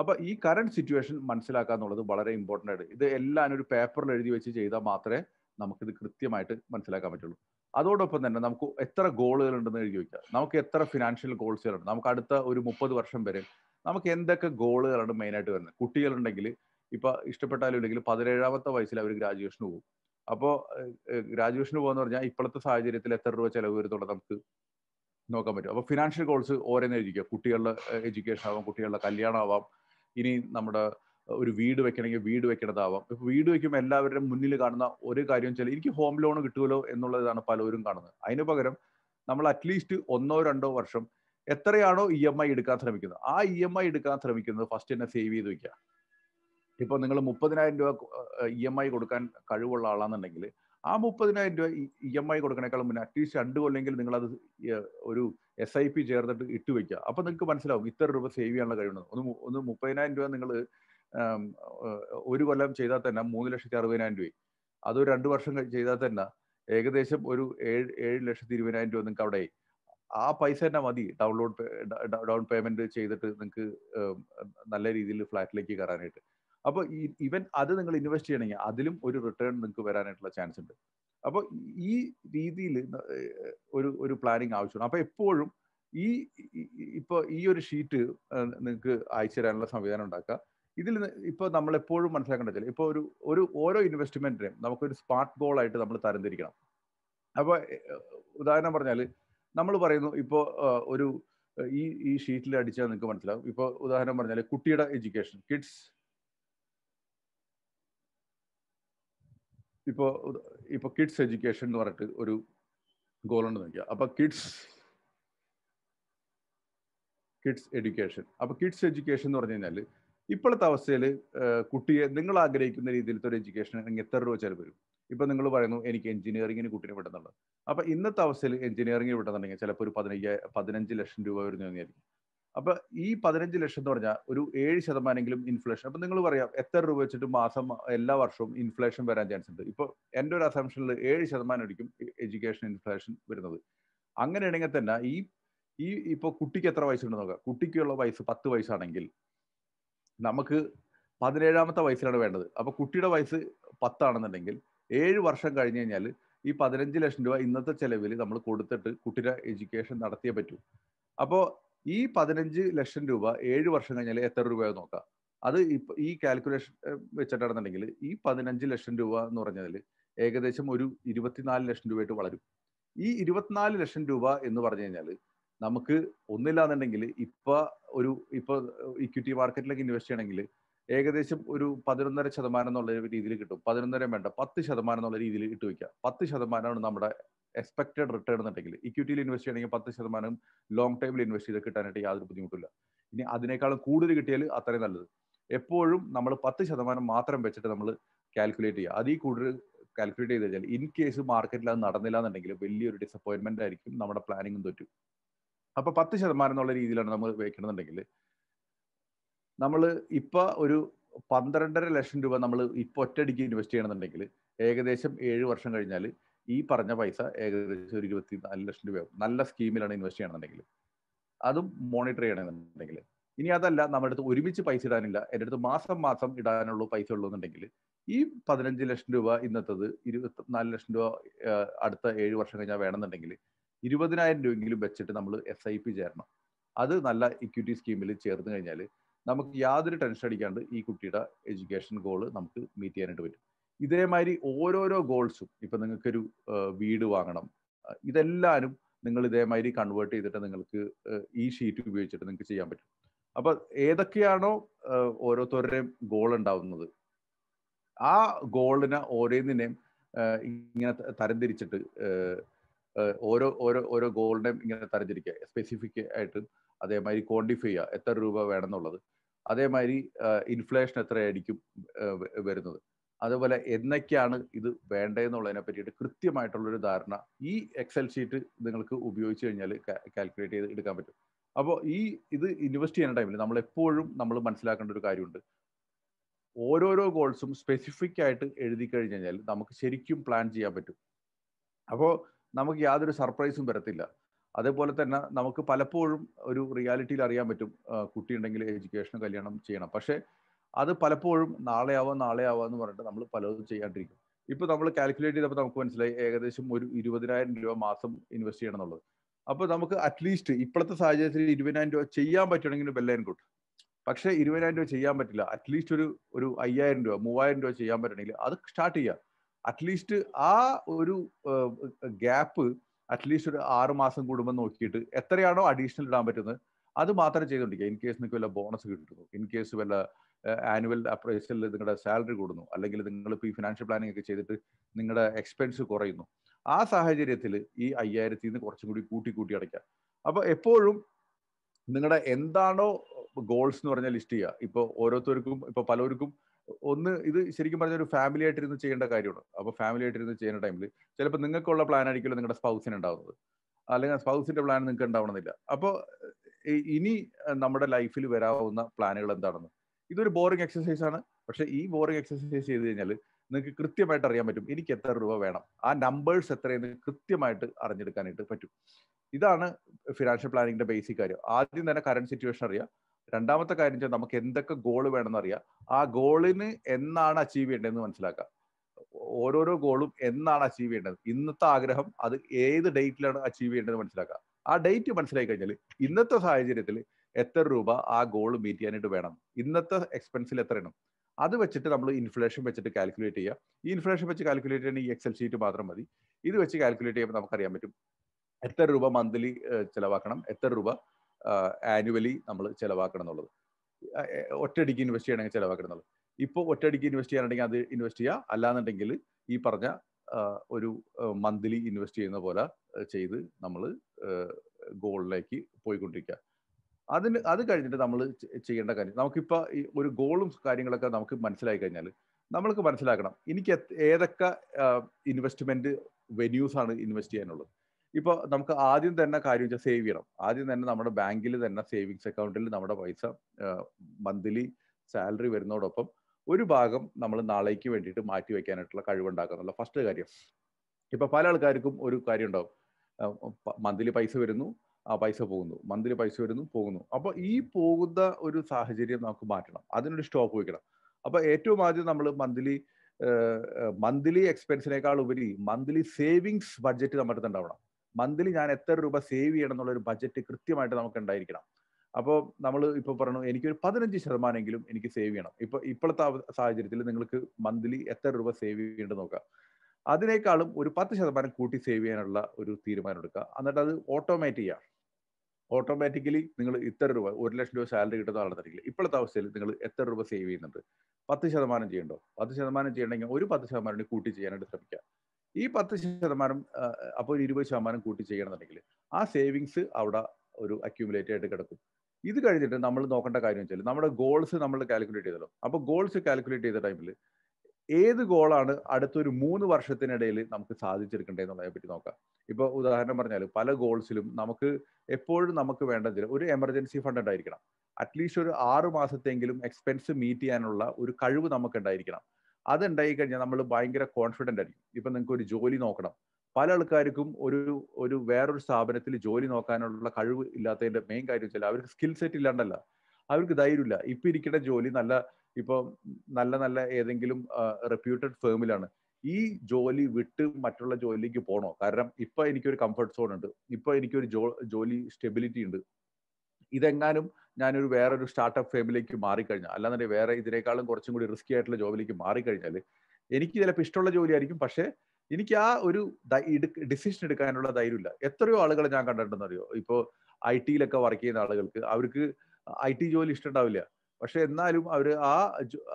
അപ്പൊ ഈ കറണ്ട് സിറ്റുവേഷൻ മനസ്സിലാക്കുക എന്നുള്ളത് വളരെ ഇമ്പോർട്ടൻ്റ് ആണ് ഇത് എല്ലാം ഒരു പേപ്പറിൽ എഴുതി വെച്ച് ചെയ്താൽ മാത്രമേ നമുക്കിത് കൃത്യമായിട്ട് മനസ്സിലാക്കാൻ പറ്റുള്ളൂ അതോടൊപ്പം തന്നെ നമുക്ക് എത്ര ഗോളുകൾ ഉണ്ടെന്ന് എഴുതി വെക്കാം നമുക്ക് എത്ര ഫിനാൻഷ്യൽ ഗോൾസുകളുണ്ട് നമുക്ക് അടുത്ത ഒരു മുപ്പത് വർഷം വരെ നമുക്ക് എന്തൊക്കെ ഗോളുകളാണ് മെയിനായിട്ട് വരുന്നത് കുട്ടികളുണ്ടെങ്കിൽ ഇപ്പൊ ഇഷ്ടപ്പെട്ടാലും ഇല്ലെങ്കിൽ പതിനേഴാമത്തെ വയസ്സിൽ അവർ ഗ്രാജുവേഷൻ പോകും അപ്പോൾ ഗ്രാജുവേഷന് പോകുന്ന പറഞ്ഞാൽ ഇപ്പോഴത്തെ സാഹചര്യത്തിൽ എത്ര രൂപ ചെലവ് വരുന്നുള്ളത് നമുക്ക് നോക്കാൻ പറ്റും അപ്പോൾ ഫിനാൻഷ്യൽ ഗോൾസ് ഓരോന്ന് എഴുതിക്കുക കുട്ടികളുടെ എഡ്യൂക്കേഷൻ ആവാം കുട്ടികളുടെ കല്യാണം ആവാം ഇനി നമ്മുടെ ഒരു വീട് വെക്കണമെങ്കിൽ വീട് വെക്കേണ്ടതാവാം ഇപ്പൊ വീട് വെക്കുമ്പോൾ എല്ലാവരുടെയും മുന്നിൽ കാണുന്ന ഒരു കാര്യം വെച്ചാൽ എനിക്ക് ഹോം ലോൺ കിട്ടുമല്ലോ എന്നുള്ളതാണ് പലരും കാണുന്നത് അതിന് പകരം നമ്മൾ അറ്റ്ലീസ്റ്റ് ഒന്നോ രണ്ടോ വർഷം എത്രയാണോ ഇ എം ഐ എടുക്കാൻ ശ്രമിക്കുന്നത് ആ ഇ എം ഐ എടുക്കാൻ ശ്രമിക്കുന്നത് ഫസ്റ്റ് തന്നെ സേവ് ചെയ്ത് വെക്കുക ഇപ്പൊ നിങ്ങൾ മുപ്പതിനായിരം രൂപ ഇ എം ഐ കൊടുക്കാൻ കഴിവുള്ള ആളാണെന്നുണ്ടെങ്കിൽ ആ മുപ്പതിനായിരം രൂപ ഇ എം ഐ കൊടുക്കണേക്കാളും മുന്നേ അറ്റ്ലീസ്റ്റ് രണ്ട് കൊല്ലെങ്കിൽ നിങ്ങളത് ഒരു എസ് ഐ പി ചേർന്നിട്ട് ഇട്ട് വെക്കുക അപ്പൊ നിങ്ങൾക്ക് മനസ്സിലാവും ഇത്ര രൂപ സേവ് ചെയ്യാനുള്ള കഴിവുണ്ട് ഒന്ന് ഒന്ന് മുപ്പതിനായിരം രൂപ നിങ്ങൾ ഒരു കൊല്ലം ചെയ്താൽ തന്നെ മൂന്ന് ലക്ഷത്തി അറുപതിനായിരം രൂപയും അതൊരു രണ്ട് വർഷം ചെയ്താൽ തന്നെ ഏകദേശം ഒരു ഏഴ് ഏഴ് ലക്ഷത്തി ഇരുപതിനായിരം രൂപ നിങ്ങൾക്ക് അവിടെ ആ പൈസ തന്നെ മതി ഡൗൺലോഡ് ഡൗൺ പേയ്മെന്റ് ചെയ്തിട്ട് നിങ്ങൾക്ക് നല്ല രീതിയിൽ ഫ്ലാറ്റിലേക്ക് കയറാനായിട്ട് അപ്പോൾ ഈ ഇവൻ അത് നിങ്ങൾ ഇൻവെസ്റ്റ് ചെയ്യണമെങ്കിൽ അതിലും ഒരു റിട്ടേൺ നിങ്ങൾക്ക് വരാനായിട്ടുള്ള ചാൻസ് ഉണ്ട് അപ്പോൾ ഈ രീതിയിൽ ഒരു ഒരു പ്ലാനിങ് ആവശ്യമാണ് അപ്പോൾ എപ്പോഴും ഈ ഇപ്പൊ ഈ ഒരു ഷീറ്റ് നിങ്ങൾക്ക് അയച്ചു തരാനുള്ള സംവിധാനം ഉണ്ടാക്കുക ഇതിൽ ഇപ്പൊ നമ്മൾ എപ്പോഴും മനസ്സിലാക്കേണ്ട വെച്ചാൽ ഒരു ഒരു ഓരോ ഇൻവെസ്റ്റ്മെന്റിനെയും നമുക്കൊരു സ്മാർട്ട് ആയിട്ട് നമ്മൾ തരംതിരിക്കണം അപ്പോൾ ഉദാഹരണം പറഞ്ഞാൽ നമ്മൾ പറയുന്നു ഇപ്പോൾ ഒരു ഈ ഈ ഷീറ്റിൽ അടിച്ചാൽ നിങ്ങൾക്ക് മനസ്സിലാവും ഇപ്പോൾ ഉദാഹരണം പറഞ്ഞാൽ കുട്ടിയുടെ എഡ്യൂക്കേഷൻ കിഡ്സ് ഇപ്പോൾ ഇപ്പോൾ കിഡ്സ് എഡ്യൂക്കേഷൻ എന്ന് പറഞ്ഞിട്ട് ഒരു ഉണ്ട് നോക്കുക അപ്പോൾ കിഡ്സ് കിഡ്സ് എഡ്യൂക്കേഷൻ അപ്പോൾ കിഡ്സ് എഡ്യൂക്കേഷൻ എന്ന് പറഞ്ഞു കഴിഞ്ഞാൽ ഇപ്പോഴത്തെ അവസ്ഥയിൽ കുട്ടിയെ നിങ്ങൾ ആഗ്രഹിക്കുന്ന രീതിയിലത്തെ ഒരു എഡ്യൂക്കേഷൻ അല്ലെങ്കിൽ എത്ര രൂപ ചിലവ് വരും ഇപ്പം നിങ്ങൾ പറയുന്നു എനിക്ക് എഞ്ചിനീയറിങ്ങിന് കുട്ടിനെ വിടുന്നുള്ളത് അപ്പം ഇന്നത്തെ അവസ്ഥയിൽ എഞ്ചിനീയറിംഗ് വിടുന്നുണ്ടെങ്കിൽ ചിലപ്പോൾ ഒരു പതിനയ്യ പതിനഞ്ച് ലക്ഷം രൂപ വരുന്നതായിരിക്കും അപ്പൊ ഈ പതിനഞ്ച് ലക്ഷം എന്ന് പറഞ്ഞാൽ ഒരു ഏഴ് ശതമാനെങ്കിലും ഇൻഫ്ലേഷൻ അപ്പൊ നിങ്ങൾ പറയാം എത്ര രൂപ വെച്ചിട്ട് മാസം എല്ലാ വർഷവും ഇൻഫ്ലേഷൻ വരാൻ ചാൻസ് ഉണ്ട് ഇപ്പൊ എൻ്റെ ഒരു അസംഷനിൽ ഏഴ് ശതമാനം ആയിരിക്കും എഡ്യൂക്കേഷൻ ഇൻഫ്ലേഷൻ വരുന്നത് അങ്ങനെയാണെങ്കിൽ തന്നെ ഈ ഈ ഇപ്പൊ കുട്ടിക്ക് എത്ര വയസ്സുണ്ട് നോക്കാം കുട്ടിക്കുള്ള വയസ്സ് പത്ത് വയസ്സാണെങ്കിൽ നമുക്ക് പതിനേഴാമത്തെ വയസ്സിലാണ് വേണ്ടത് അപ്പൊ കുട്ടിയുടെ വയസ്സ് പത്താണെന്നുണ്ടെങ്കിൽ ഏഴ് വർഷം കഴിഞ്ഞ് കഴിഞ്ഞാൽ ഈ പതിനഞ്ച് ലക്ഷം രൂപ ഇന്നത്തെ ചെലവിൽ നമ്മൾ കൊടുത്തിട്ട് കുട്ടിയുടെ എഡ്യൂക്കേഷൻ നടത്തിയേ പറ്റൂ അപ്പോൾ ഈ പതിനഞ്ച് ലക്ഷം രൂപ ഏഴ് വർഷം കഴിഞ്ഞാൽ എത്ര രൂപ നോക്കാം അത് ഈ കാൽക്കുലേഷൻ വെച്ചിട്ടാണെന്നുണ്ടെങ്കിൽ ഈ പതിനഞ്ച് ലക്ഷം രൂപ എന്ന് പറഞ്ഞതിൽ ഏകദേശം ഒരു ഇരുപത്തിനാല് ലക്ഷം രൂപയായിട്ട് വളരും ഈ ഇരുപത്തിനാല് ലക്ഷം രൂപ എന്ന് പറഞ്ഞു കഴിഞ്ഞാൽ നമുക്ക് ഒന്നില്ലാന്നുണ്ടെങ്കിൽ ഇപ്പൊ ഒരു ഇപ്പൊ ഇക്വിറ്റി മാർക്കറ്റിലേക്ക് ഇൻവെസ്റ്റ് ചെയ്യണമെങ്കിൽ ഏകദേശം ഒരു പതിനൊന്നര ശതമാനം എന്നുള്ള രീതിയിൽ കിട്ടും പതിനൊന്നര വേണ്ട പത്ത് ശതമാനം എന്നുള്ള രീതിയിൽ ഇട്ട് വയ്ക്കുക പത്ത് ശതമാനമാണ് നമ്മുടെ എക്സ്പെക്റ്റഡ് റിട്ടേൺ എന്നുണ്ടെങ്കിൽ ഇക്വിറ്റിയിൽ ഇൻവെസ്റ്റ് ചെയ്യണമെങ്കിൽ പത്ത് ശതമാനം ലോങ് ടൈമിൽ ഇൻവെസ്റ്റ് ചെയ്ത് കിട്ടാനായിട്ട് യാതൊരു ബുദ്ധിമുട്ടില്ല ഇനി അതിനേക്കാളും കൂടുതൽ കിട്ടിയാൽ അത്രയും നല്ലത് എപ്പോഴും നമ്മൾ പത്ത് ശതമാനം മാത്രം വെച്ചിട്ട് നമ്മൾ കാൽക്കുലേറ്റ് ചെയ്യുക അതിൽ കൂടുതൽ കാൽക്കുലേറ്റ് ചെയ്ത് കഴിഞ്ഞാൽ ഇൻ കേസ് മാർക്കറ്റിൽ അത് നടന്നില്ല എന്നുണ്ടെങ്കിൽ വലിയൊരു ഡിസപ്പോയിൻമെന്റ് ആയിരിക്കും നമ്മുടെ പ്ലാനിങ്ങും തെറ്റും അപ്പൊ പത്ത് ശതമാനം എന്നുള്ള രീതിയിലാണ് നമ്മൾ വെക്കണമെന്നുണ്ടെങ്കിൽ നമ്മൾ ഇപ്പൊ ഒരു പന്ത്രണ്ടര ലക്ഷം രൂപ നമ്മൾ ഇപ്പൊ ഒറ്റയടിക്ക് ഇൻവെസ്റ്റ് ചെയ്യണമെന്നുണ്ടെങ്കിൽ ഏകദേശം ഏഴ് വർഷം കഴിഞ്ഞാൽ ഈ പറഞ്ഞ പൈസ ഏകദേശം ഒരു ഇരുപത്തി നാല് ലക്ഷം രൂപയാവും നല്ല സ്കീമിലാണ് ഇൻവെസ്റ്റ് ചെയ്യണമെന്നുണ്ടെങ്കിൽ അതും മോണിറ്റർ ചെയ്യണമെന്നുണ്ടെങ്കിൽ ഇനി അതല്ല നമ്മുടെ അടുത്ത് ഒരുമിച്ച് പൈസ ഇടാനില്ല എൻ്റെ അടുത്ത് മാസം മാസം ഇടാനുള്ള പൈസ ഉള്ളതെന്നുണ്ടെങ്കിൽ ഈ പതിനഞ്ച് ലക്ഷം രൂപ ഇന്നത്തത് നാല് ലക്ഷം രൂപ അടുത്ത ഏഴ് വർഷം കഴിഞ്ഞാൽ വേണമെന്നുണ്ടെങ്കിൽ ഇരുപതിനായിരം രൂപയെങ്കിലും വെച്ചിട്ട് നമ്മൾ എസ് ഐ പി ചേരണം അത് നല്ല ഇക്വിറ്റി സ്കീമിൽ ചേർന്ന് കഴിഞ്ഞാൽ നമുക്ക് യാതൊരു ടെൻഷൻ അടിക്കാണ്ട് ഈ കുട്ടിയുടെ എഡ്യൂക്കേഷൻ ഗോൾ നമുക്ക് മീറ്റ് ചെയ്യാനായിട്ട് പറ്റും ഇതേമാതിരി ഓരോരോ ഗോൾസും ഇപ്പം നിങ്ങൾക്കൊരു വീട് വാങ്ങണം ഇതെല്ലാവരും നിങ്ങൾ ഇതേമാതിരി കൺവേർട്ട് ചെയ്തിട്ട് നിങ്ങൾക്ക് ഈ ഷീറ്റ് ഉപയോഗിച്ചിട്ട് നിങ്ങൾക്ക് ചെയ്യാൻ പറ്റും അപ്പൊ ഏതൊക്കെയാണോ ഓരോരുത്തരുടെയും ഗോൾ ഉണ്ടാവുന്നത് ആ ഗോളിനെ ഓരോന്നിനെയും ഇങ്ങനെ തരംതിരിച്ചിട്ട് ഓരോ ഓരോ ഓരോ ഗോളിനെയും ഇങ്ങനെ തരംതിരിക്കുക സ്പെസിഫിക് ആയിട്ട് അതേമാതിരി ക്വാണ്ടിഫൈ ചെയ്യുക എത്ര രൂപ വേണമെന്നുള്ളത് അതേമാതിരി ഇൻഫ്ലേഷൻ എത്രയായിരിക്കും വരുന്നത് അതുപോലെ എന്നൊക്കെയാണ് ഇത് വേണ്ടതെന്നുള്ളതിനെ പറ്റിയിട്ട് കൃത്യമായിട്ടുള്ളൊരു ധാരണ ഈ എക്സൽ ഷീറ്റ് നിങ്ങൾക്ക് ഉപയോഗിച്ച് കഴിഞ്ഞാൽ കാൽക്കുലേറ്റ് ചെയ്ത് എടുക്കാൻ പറ്റും അപ്പോൾ ഈ ഇത് ഇൻവെസ്റ്റ് ചെയ്യുന്ന ടൈമിൽ നമ്മൾ എപ്പോഴും നമ്മൾ മനസ്സിലാക്കേണ്ട ഒരു കാര്യമുണ്ട് ഓരോരോ ഗോൾസും സ്പെസിഫിക് ആയിട്ട് എഴുതി കഴിഞ്ഞ് കഴിഞ്ഞാൽ നമുക്ക് ശരിക്കും പ്ലാൻ ചെയ്യാൻ പറ്റും അപ്പോൾ നമുക്ക് യാതൊരു സർപ്രൈസും വരത്തില്ല അതേപോലെ തന്നെ നമുക്ക് പലപ്പോഴും ഒരു റിയാലിറ്റിയിൽ അറിയാൻ പറ്റും കുട്ടിയുണ്ടെങ്കിൽ എഡ്യൂക്കേഷൻ കല്യാണം ചെയ്യണം പക്ഷേ അത് പലപ്പോഴും നാളെ ആവാം നാളെ ആവാം എന്ന് പറഞ്ഞിട്ട് നമ്മൾ പലതും ചെയ്യാണ്ടിരിക്കും ഇപ്പൊ നമ്മൾ കാൽക്കുലേറ്റ് ചെയ്തപ്പോൾ നമുക്ക് മനസ്സിലായി ഏകദേശം ഒരു ഇരുപതിനായിരം രൂപ മാസം ഇൻവെസ്റ്റ് ചെയ്യണം എന്നുള്ളത് അപ്പൊ നമുക്ക് അറ്റ്ലീസ്റ്റ് ഇപ്പോഴത്തെ സാഹചര്യത്തിൽ ഇരുപതിനായിരം രൂപ ചെയ്യാൻ പറ്റുകയാണെങ്കിൽ വെല്ലാൻ കൂട്ടും പക്ഷേ ഇരുപതിനായിരം രൂപ ചെയ്യാൻ പറ്റില്ല അറ്റ്ലീസ്റ്റ് ഒരു ഒരു അയ്യായിരം രൂപ മൂവായിരം രൂപ ചെയ്യാൻ പറ്റണമെങ്കിൽ അത് സ്റ്റാർട്ട് ചെയ്യുക അറ്റ്ലീസ്റ്റ് ആ ഒരു ഗ്യാപ്പ് അറ്റ്ലീസ്റ്റ് ഒരു ആറ് മാസം കൂടുമ്പോൾ നോക്കിയിട്ട് എത്രയാണോ അഡീഷണൽ ഇടാൻ പറ്റുന്നത് അത് മാത്രം ചെയ്തുകൊണ്ടിരിക്കുക ഇൻ കേസ് നിങ്ങൾക്ക് വല്ല ബോണസ് കിട്ടുന്നു ഇൻ കേസ് വല്ല ആനുവൽ അപ്രൈസൽ നിങ്ങളുടെ സാലറി കൂടുന്നു അല്ലെങ്കിൽ നിങ്ങൾ ഇപ്പോൾ ഈ ഫിനാൻഷ്യൽ പ്ലാനിംഗ് ഒക്കെ ചെയ്തിട്ട് നിങ്ങളുടെ എക്സ്പെൻസ് കുറയുന്നു ആ സാഹചര്യത്തിൽ ഈ അയ്യായിരത്തി നിന്ന് കുറച്ചും കൂടി കൂട്ടി കൂട്ടി അടയ്ക്കാം അപ്പോൾ എപ്പോഴും നിങ്ങളുടെ എന്താണോ ഗോൾസ് എന്ന് പറഞ്ഞാൽ ലിസ്റ്റ് ചെയ്യുക ഇപ്പോൾ ഓരോരുത്തർക്കും ഇപ്പോൾ പലർക്കും ഒന്ന് ഇത് ശരിക്കും പറഞ്ഞ ഒരു ഫാമിലി ആയിട്ടിരുന്ന് ചെയ്യേണ്ട കാര്യമാണ് അപ്പോൾ ഫാമിലി ആയിട്ടിരുന്ന് ചെയ്യേണ്ട ടൈമിൽ ചിലപ്പോൾ നിങ്ങൾക്കുള്ള പ്ലാൻ ആയിരിക്കുമല്ലോ നിങ്ങളുടെ സ്പൗസിന് ഉണ്ടാവുന്നത് അല്ലെങ്കിൽ സ്പൗസിന്റെ പ്ലാൻ നിങ്ങൾക്ക് ഉണ്ടാവണമെന്നില്ല അപ്പോൾ ഇനി നമ്മുടെ ലൈഫിൽ വരാവുന്ന പ്ലാനുകൾ എന്താണെന്ന് ഇതൊരു ബോറിംഗ് എക്സസൈസ് ആണ് പക്ഷെ ഈ ബോറിംഗ് എക്സസൈസ് ചെയ്ത് കഴിഞ്ഞാൽ നിങ്ങൾക്ക് കൃത്യമായിട്ട് അറിയാൻ പറ്റും എനിക്ക് എത്ര രൂപ വേണം ആ നമ്പേഴ്സ് എത്രയെന്ന് കൃത്യമായിട്ട് അറിഞ്ഞെടുക്കാനായിട്ട് പറ്റും ഇതാണ് ഫിനാൻഷ്യൽ പ്ലാനിങ്ങിന്റെ ബേസിക് കാര്യം ആദ്യം തന്നെ കറണ്ട് സിറ്റുവേഷൻ അറിയാം രണ്ടാമത്തെ കാര്യം വെച്ചാൽ നമുക്ക് എന്തൊക്കെ ഗോൾ വേണമെന്ന് അറിയാം ആ ഗോളിന് എന്നാണ് അച്ചീവ് ചെയ്യേണ്ടതെന്ന് മനസ്സിലാക്കാം ഓരോരോ ഗോളും എന്നാണ് അച്ചീവ് ചെയ്യേണ്ടത് ഇന്നത്തെ ആഗ്രഹം അത് ഏത് ഡേറ്റിലാണ് അച്ചീവ് ചെയ്യേണ്ടത് മനസ്സിലാക്കുക ആ ഡേറ്റ് മനസ്സിലാക്കി കഴിഞ്ഞാൽ ഇന്നത്തെ സാഹചര്യത്തിൽ എത്ര രൂപ ആ ഗോൾ മീറ്റ് ചെയ്യാനായിട്ട് വേണം ഇന്നത്തെ എക്സ്പെൻസിൽ എത്ര എണ്ണം അത് വെച്ചിട്ട് നമ്മൾ ഇൻഫ്ലേഷൻ വെച്ചിട്ട് കാൽക്കുലേറ്റ് ചെയ്യുക ഈ ഇൻഫ്ലേഷൻ വെച്ച് കാൽക്കുലേറ്റ് ചെയ്യണമെങ്കിൽ ഈ എക്സൽ ഷീറ്റ് മാത്രം മതി ഇത് വെച്ച് കാൽക്കുലേറ്റ് ചെയ്യുമ്പോൾ നമുക്കറിയാൻ പറ്റും എത്ര രൂപ മന്ത്ലി ചിലവാക്കണം എത്ര രൂപ ആനുവലി നമ്മൾ ചിലവാക്കണം എന്നുള്ളത് ഒറ്റയടിക്ക് ഇൻവെസ്റ്റ് ചെയ്യണമെങ്കിൽ ചിലവാക്കണം എന്നുള്ളത് ഇപ്പോൾ ഒറ്റയടിക്ക് ഇൻവെസ്റ്റ് ചെയ്യാനുണ്ടെങ്കിൽ അത് ഇൻവെസ്റ്റ് ചെയ്യുക അല്ലാന്നുണ്ടെങ്കിൽ ഈ പറഞ്ഞ ഒരു മന്ത്ലി ഇൻവെസ്റ്റ് ചെയ്യുന്ന പോലെ ചെയ്ത് നമ്മൾ ഗോളിലേക്ക് പോയിക്കൊണ്ടിരിക്കുക അതിന് അത് കഴിഞ്ഞിട്ട് നമ്മൾ ചെയ്യേണ്ട കാര്യം നമുക്കിപ്പോൾ ഈ ഒരു ഗോളും കാര്യങ്ങളൊക്കെ നമുക്ക് മനസ്സിലായി കഴിഞ്ഞാൽ നമ്മൾക്ക് മനസ്സിലാക്കണം എനിക്ക് ഏതൊക്കെ ഇൻവെസ്റ്റ്മെന്റ് വെന്യൂസ് ആണ് ഇൻവെസ്റ്റ് ചെയ്യാനുള്ളത് ഇപ്പോൾ നമുക്ക് ആദ്യം തന്നെ കാര്യം വെച്ചാൽ സേവ് ചെയ്യണം ആദ്യം തന്നെ നമ്മുടെ ബാങ്കിൽ തന്നെ സേവിങ്സ് അക്കൗണ്ടിൽ നമ്മുടെ പൈസ മന്ത്ലി സാലറി വരുന്നതോടൊപ്പം ഒരു ഭാഗം നമ്മൾ നാളേക്ക് വേണ്ടിയിട്ട് മാറ്റി വെക്കാനായിട്ടുള്ള കഴിവുണ്ടാക്കാനുള്ള ഫസ്റ്റ് കാര്യം ഇപ്പൊ പല ആൾക്കാർക്കും ഒരു കാര്യം ഉണ്ടാവും മന്ത്ലി പൈസ വരുന്നു ആ പൈസ പോകുന്നു മന്ത്ലി പൈസ വരുന്നു പോകുന്നു അപ്പോൾ ഈ പോകുന്ന ഒരു സാഹചര്യം നമുക്ക് മാറ്റണം അതിനൊരു സ്റ്റോപ്പ് വെക്കണം അപ്പോൾ ഏറ്റവും ആദ്യം നമ്മൾ മന്ത്ലി മന്ത്ലി എക്സ്പെൻസിനേക്കാൾ ഉപരി മന്ത്ലി സേവിങ്സ് ബഡ്ജറ്റ് നമ്മുടെ അടുത്ത് ഉണ്ടാവണം മന്ത്ലി ഞാൻ എത്ര രൂപ സേവ് ചെയ്യണം എന്നുള്ള ഒരു ബഡ്ജറ്റ് കൃത്യമായിട്ട് നമുക്ക് ഉണ്ടായിരിക്കണം അപ്പോൾ നമ്മൾ ഇപ്പോൾ പറഞ്ഞു എനിക്കൊരു പതിനഞ്ച് ശതമാനമെങ്കിലും എനിക്ക് സേവ് ചെയ്യണം ഇപ്പൊ ഇപ്പോഴത്തെ സാഹചര്യത്തിൽ നിങ്ങൾക്ക് മന്ത്ലി എത്ര രൂപ സേവ് ചെയ്യേണ്ടത് നോക്കാം അതിനേക്കാളും ഒരു പത്ത് ശതമാനം കൂട്ടി സേവ് ചെയ്യാനുള്ള ഒരു തീരുമാനം എടുക്കുക എന്നിട്ട് അത് ഓട്ടോമേറ്റ് ചെയ്യാം ഓട്ടോമാറ്റിക്കലി നിങ്ങൾ ഇത്ര രൂപ ഒരു ലക്ഷം രൂപ സാലറി കിട്ടുന്ന ആളെന്നിരിക്കില്ല ഇപ്പോഴത്തെ അവസ്ഥയിൽ നിങ്ങൾ എത്ര രൂപ സേവ് ചെയ്യുന്നുണ്ട് പത്ത് ശതമാനം ചെയ്യണ്ടോ പത്ത് ശതമാനം ചെയ്യണമെങ്കിൽ ഒരു പത്ത് ശതമാനം കൂട്ടി ചെയ്യാനായിട്ട് ശ്രമിക്കുക ഈ പത്ത് ശതമാനം അപ്പോൾ ഒരു ഇരുപത് ശതമാനം കൂട്ടി ചെയ്യണമെന്നുണ്ടെങ്കിൽ ആ സേവിങ്സ് അവിടെ ഒരു അക്യൂമുലേറ്റ് ആയിട്ട് കിടക്കും ഇത് കഴിഞ്ഞിട്ട് നമ്മൾ നോക്കേണ്ട കാര്യം വെച്ചാൽ നമ്മുടെ ഗോൾസ് നമ്മൾ കാൽക്കുലേറ്റ് ചെയ്തല്ലോ അപ്പോൾ ഗോൾസ് കാൽക്കുലേറ്റ് ചെയ്ത ടൈമിൽ ഏത് ഗോളാണ് അടുത്തൊരു മൂന്ന് വർഷത്തിനിടയിൽ നമുക്ക് സാധിച്ചെടുക്കേണ്ടത് എന്നുള്ളതിനെ പറ്റി നോക്കാം ഇപ്പോൾ ഉദാഹരണം പറഞ്ഞാൽ പല ഗോൾസിലും നമുക്ക് എപ്പോഴും നമുക്ക് വേണ്ടതിൽ ഒരു എമർജൻസി ഫണ്ട് ഉണ്ടായിരിക്കണം അറ്റ്ലീസ്റ്റ് ഒരു ആറ് മാസത്തെങ്കിലും എക്സ്പെൻസ് മീറ്റ് ചെയ്യാനുള്ള ഒരു കഴിവ് നമുക്ക് ഉണ്ടായിരിക്കണം അതുണ്ടായി കഴിഞ്ഞാൽ നമ്മൾ ഭയങ്കര കോൺഫിഡൻ്റ് ആയിരിക്കും ഇപ്പം നിങ്ങൾക്ക് ഒരു ജോലി നോക്കണം പല ആൾക്കാർക്കും ഒരു ഒരു വേറൊരു സ്ഥാപനത്തിൽ ജോലി നോക്കാനുള്ള കഴിവ് ഇല്ലാത്തതിൻ്റെ മെയിൻ കാര്യം വെച്ചാൽ അവർക്ക് സ്കിൽ സെറ്റ് ഇല്ലാണ്ടല്ല അവർക്ക് ധൈര്യമില്ല ഇപ്പം ഇരിക്കുന്ന ജോലി നല്ല ഇപ്പോൾ നല്ല നല്ല ഏതെങ്കിലും റെപ്യൂട്ടഡ് ഫേമിലാണ് ഈ ജോലി വിട്ട് മറ്റുള്ള ജോലിക്ക് പോകണോ കാരണം ഇപ്പൊ എനിക്കൊരു കംഫർട്ട് സോൺ ഉണ്ട് ഇപ്പൊ എനിക്കൊരു ജോ ജോലി സ്റ്റെബിലിറ്റി ഉണ്ട് ഇതെങ്ങാനും ഞാനൊരു ഒരു സ്റ്റാർട്ടപ്പ് ഫേമിലേക്ക് മാറിക്കഴിഞ്ഞാൽ അല്ലാന്നുണ്ടെങ്കിൽ വേറെ ഇതിനേക്കാളും കുറച്ചും കൂടി റിസ്കി ആയിട്ടുള്ള ജോലിക്ക് മാറിക്കഴിഞ്ഞാൽ എനിക്ക് ചിലപ്പോൾ ഇഷ്ടമുള്ള ജോലിയായിരിക്കും പക്ഷേ എനിക്ക് ആ ഒരു ഡിസിഷൻ എടുക്കാനുള്ള ധൈര്യമില്ല എത്രയോ ആളുകളെ ഞാൻ അറിയോ ഇപ്പോൾ ഐ ടിയിലൊക്കെ വർക്ക് ചെയ്യുന്ന ആളുകൾക്ക് അവർക്ക് ഐ ടി ജോലി ഇഷ്ടമുണ്ടാവില്ല പക്ഷെ എന്നാലും അവർ ആ